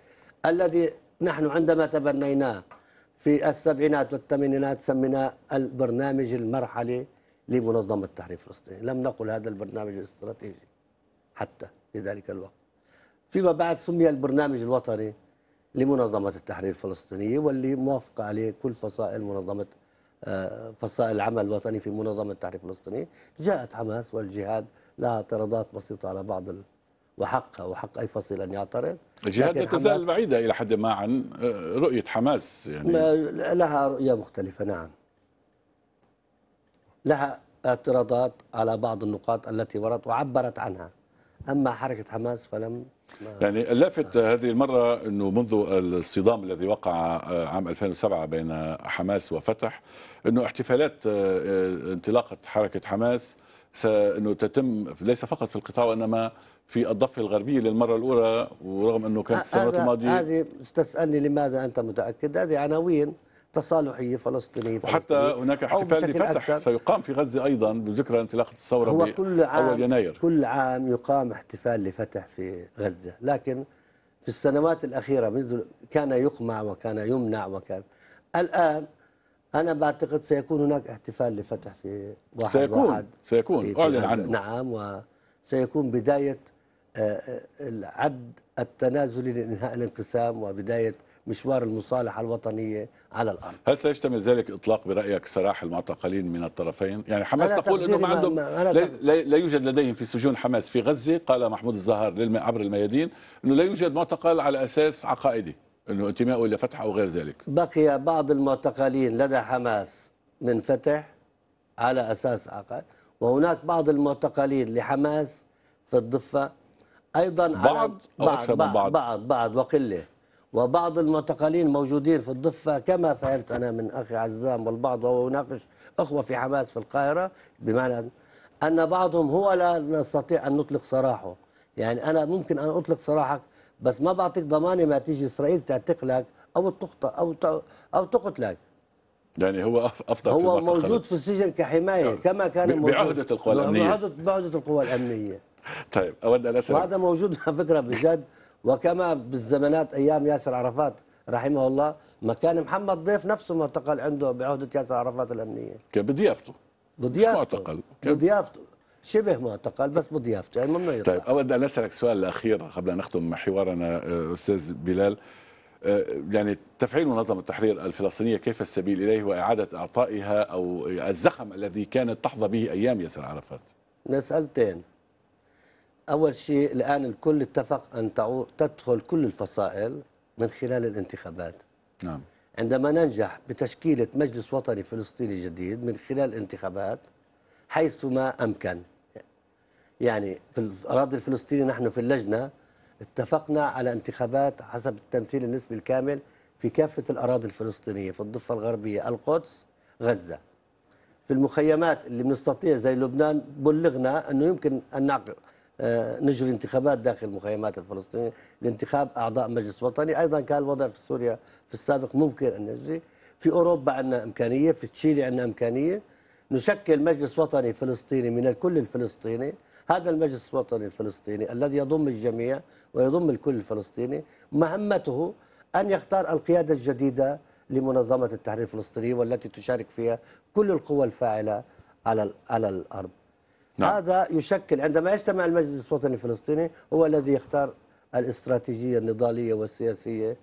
الذي نحن عندما تبنيناه في السبعينات والثمانينات سميناه البرنامج المرحلي لمنظمة التحرير الفلسطيني لم نقل هذا البرنامج الاستراتيجي حتى في ذلك الوقت فيما بعد سمي البرنامج الوطني لمنظمة التحرير الفلسطينية واللي موافقة عليه كل فصائل منظمة آه، فصائل العمل الوطني في منظمة التحرير الفلسطينية جاءت حماس والجهاد لها اعتراضات بسيطة على بعض وحقها وحق أي فصيل أن يعترض لا تزال بعيدة إلى حد ما عن آه، رؤية حماس يعني لها رؤية مختلفة نعم لها اعتراضات على بعض النقاط التي وردت وعبرت عنها أما حركة حماس فلم يعني اللافت آه. هذه المرة أنه منذ الصدام الذي وقع آه، عام 2007 بين حماس وفتح أنه احتفالات انطلاقة حركة حماس سأنه تتم ليس فقط في القطاع وإنما في الضفه الغربيه للمره الاولى ورغم انه كانت السنوات الماضيه هذه تسالني لماذا انت متاكد هذه عناوين تصالحيه فلسطينيه وحتى هناك احتفال لفتح سيقام في غزه ايضا بذكرى انطلاقه الثوره هو كل عام اول يناير كل عام يقام احتفال لفتح في غزه لكن في السنوات الاخيره منذ كان يقمع وكان يمنع وكان الان انا بعتقد سيكون هناك احتفال لفتح في واحد سيكون واحد سيكون اعلن عنه نعم و سيكون بداية آه، آه، العد التنازل لإنهاء الانقسام وبداية مشوار المصالحة الوطنية على الأرض هل سيشتمل ذلك إطلاق برأيك سراح المعتقلين من الطرفين؟ يعني حماس تقول أنه ما عندهم لا, لا يوجد لديهم في سجون حماس في غزة قال محمود الزهار عبر الميادين أنه لا يوجد معتقل على أساس عقائدي أنه انتمائه إلى فتح أو غير ذلك بقي بعض المعتقلين لدى حماس من فتح على أساس عقائد وهناك بعض المعتقلين لحماس في الضفة أيضا بعض بعض, بعض, بعض بعض بعض وقلة وبعض المعتقلين موجودين في الضفة كما فهمت أنا من أخي عزام والبعض وهو يناقش أخوة في حماس في القاهرة بمعنى أن بعضهم هو لا نستطيع أن نطلق سراحه يعني أنا ممكن أن أطلق سراحك بس ما بعطيك ضمانة ما تيجي إسرائيل تعتقلك أو تخطأ أو أو تقتلك يعني هو افضل هو في موجود في السجن كحمايه يعني كما كان موجود بعهده القوى الامنيه بعهده بعهده القوى الامنيه طيب اود ان اسال وهذا موجود على فكره بجد وكما بالزمانات ايام ياسر عرفات رحمه الله مكان محمد ضيف نفسه معتقل عنده بعهده ياسر عرفات الامنيه كان بضيافته بضيافته معتقل بضيافته شبه معتقل بس بضيافته يعني ممنوع طيب اود ان اسالك سؤال الاخير قبل ان نختم حوارنا استاذ بلال آه، يعني تفعيل منظمة التحرير الفلسطينية كيف السبيل إليه وإعادة أعطائها أو الزخم الذي كانت تحظى به أيام ياسر عرفات مسألتين أول شيء الآن الكل اتفق أن تدخل كل الفصائل من خلال الانتخابات نعم عندما ننجح بتشكيلة مجلس وطني فلسطيني جديد من خلال الانتخابات حيثما أمكن يعني في الأراضي الفلسطينية نحن في اللجنة اتفقنا على انتخابات حسب التمثيل النسبي الكامل في كافة الأراضي الفلسطينية في الضفة الغربية القدس غزة في المخيمات اللي بنستطيع زي لبنان بلغنا أنه يمكن أن آه، نجري انتخابات داخل المخيمات الفلسطينية لانتخاب أعضاء مجلس وطني أيضا كان الوضع في سوريا في السابق ممكن أن نجري في أوروبا عندنا إمكانية في تشيلي عندنا إمكانية نشكل مجلس وطني فلسطيني من الكل الفلسطيني هذا المجلس الوطني الفلسطيني الذي يضم الجميع ويضم الكل الفلسطيني مهمته أن يختار القيادة الجديدة لمنظمة التحرير الفلسطينية والتي تشارك فيها كل القوى الفاعلة على على الأرض نعم. هذا يشكل عندما يجتمع المجلس الوطني الفلسطيني هو الذي يختار الاستراتيجية النضالية والسياسية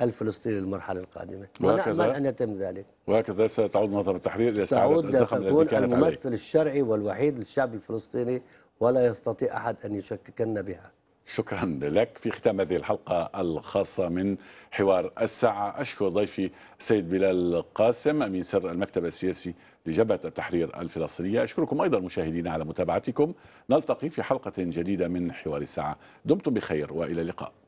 الفلسطيني للمرحلة القادمة ونأمل أن يتم ذلك وهكذا ستعود منظمة التحرير إلى الزخم الذي كانت الممثل الشرعي والوحيد للشعب الفلسطيني ولا يستطيع أحد أن يشككن بها شكرا لك في ختام هذه الحلقة الخاصة من حوار الساعة أشكر ضيفي سيد بلال قاسم أمين سر المكتب السياسي لجبهة التحرير الفلسطينية أشكركم أيضا مشاهدينا على متابعتكم نلتقي في حلقة جديدة من حوار الساعة دمتم بخير وإلى اللقاء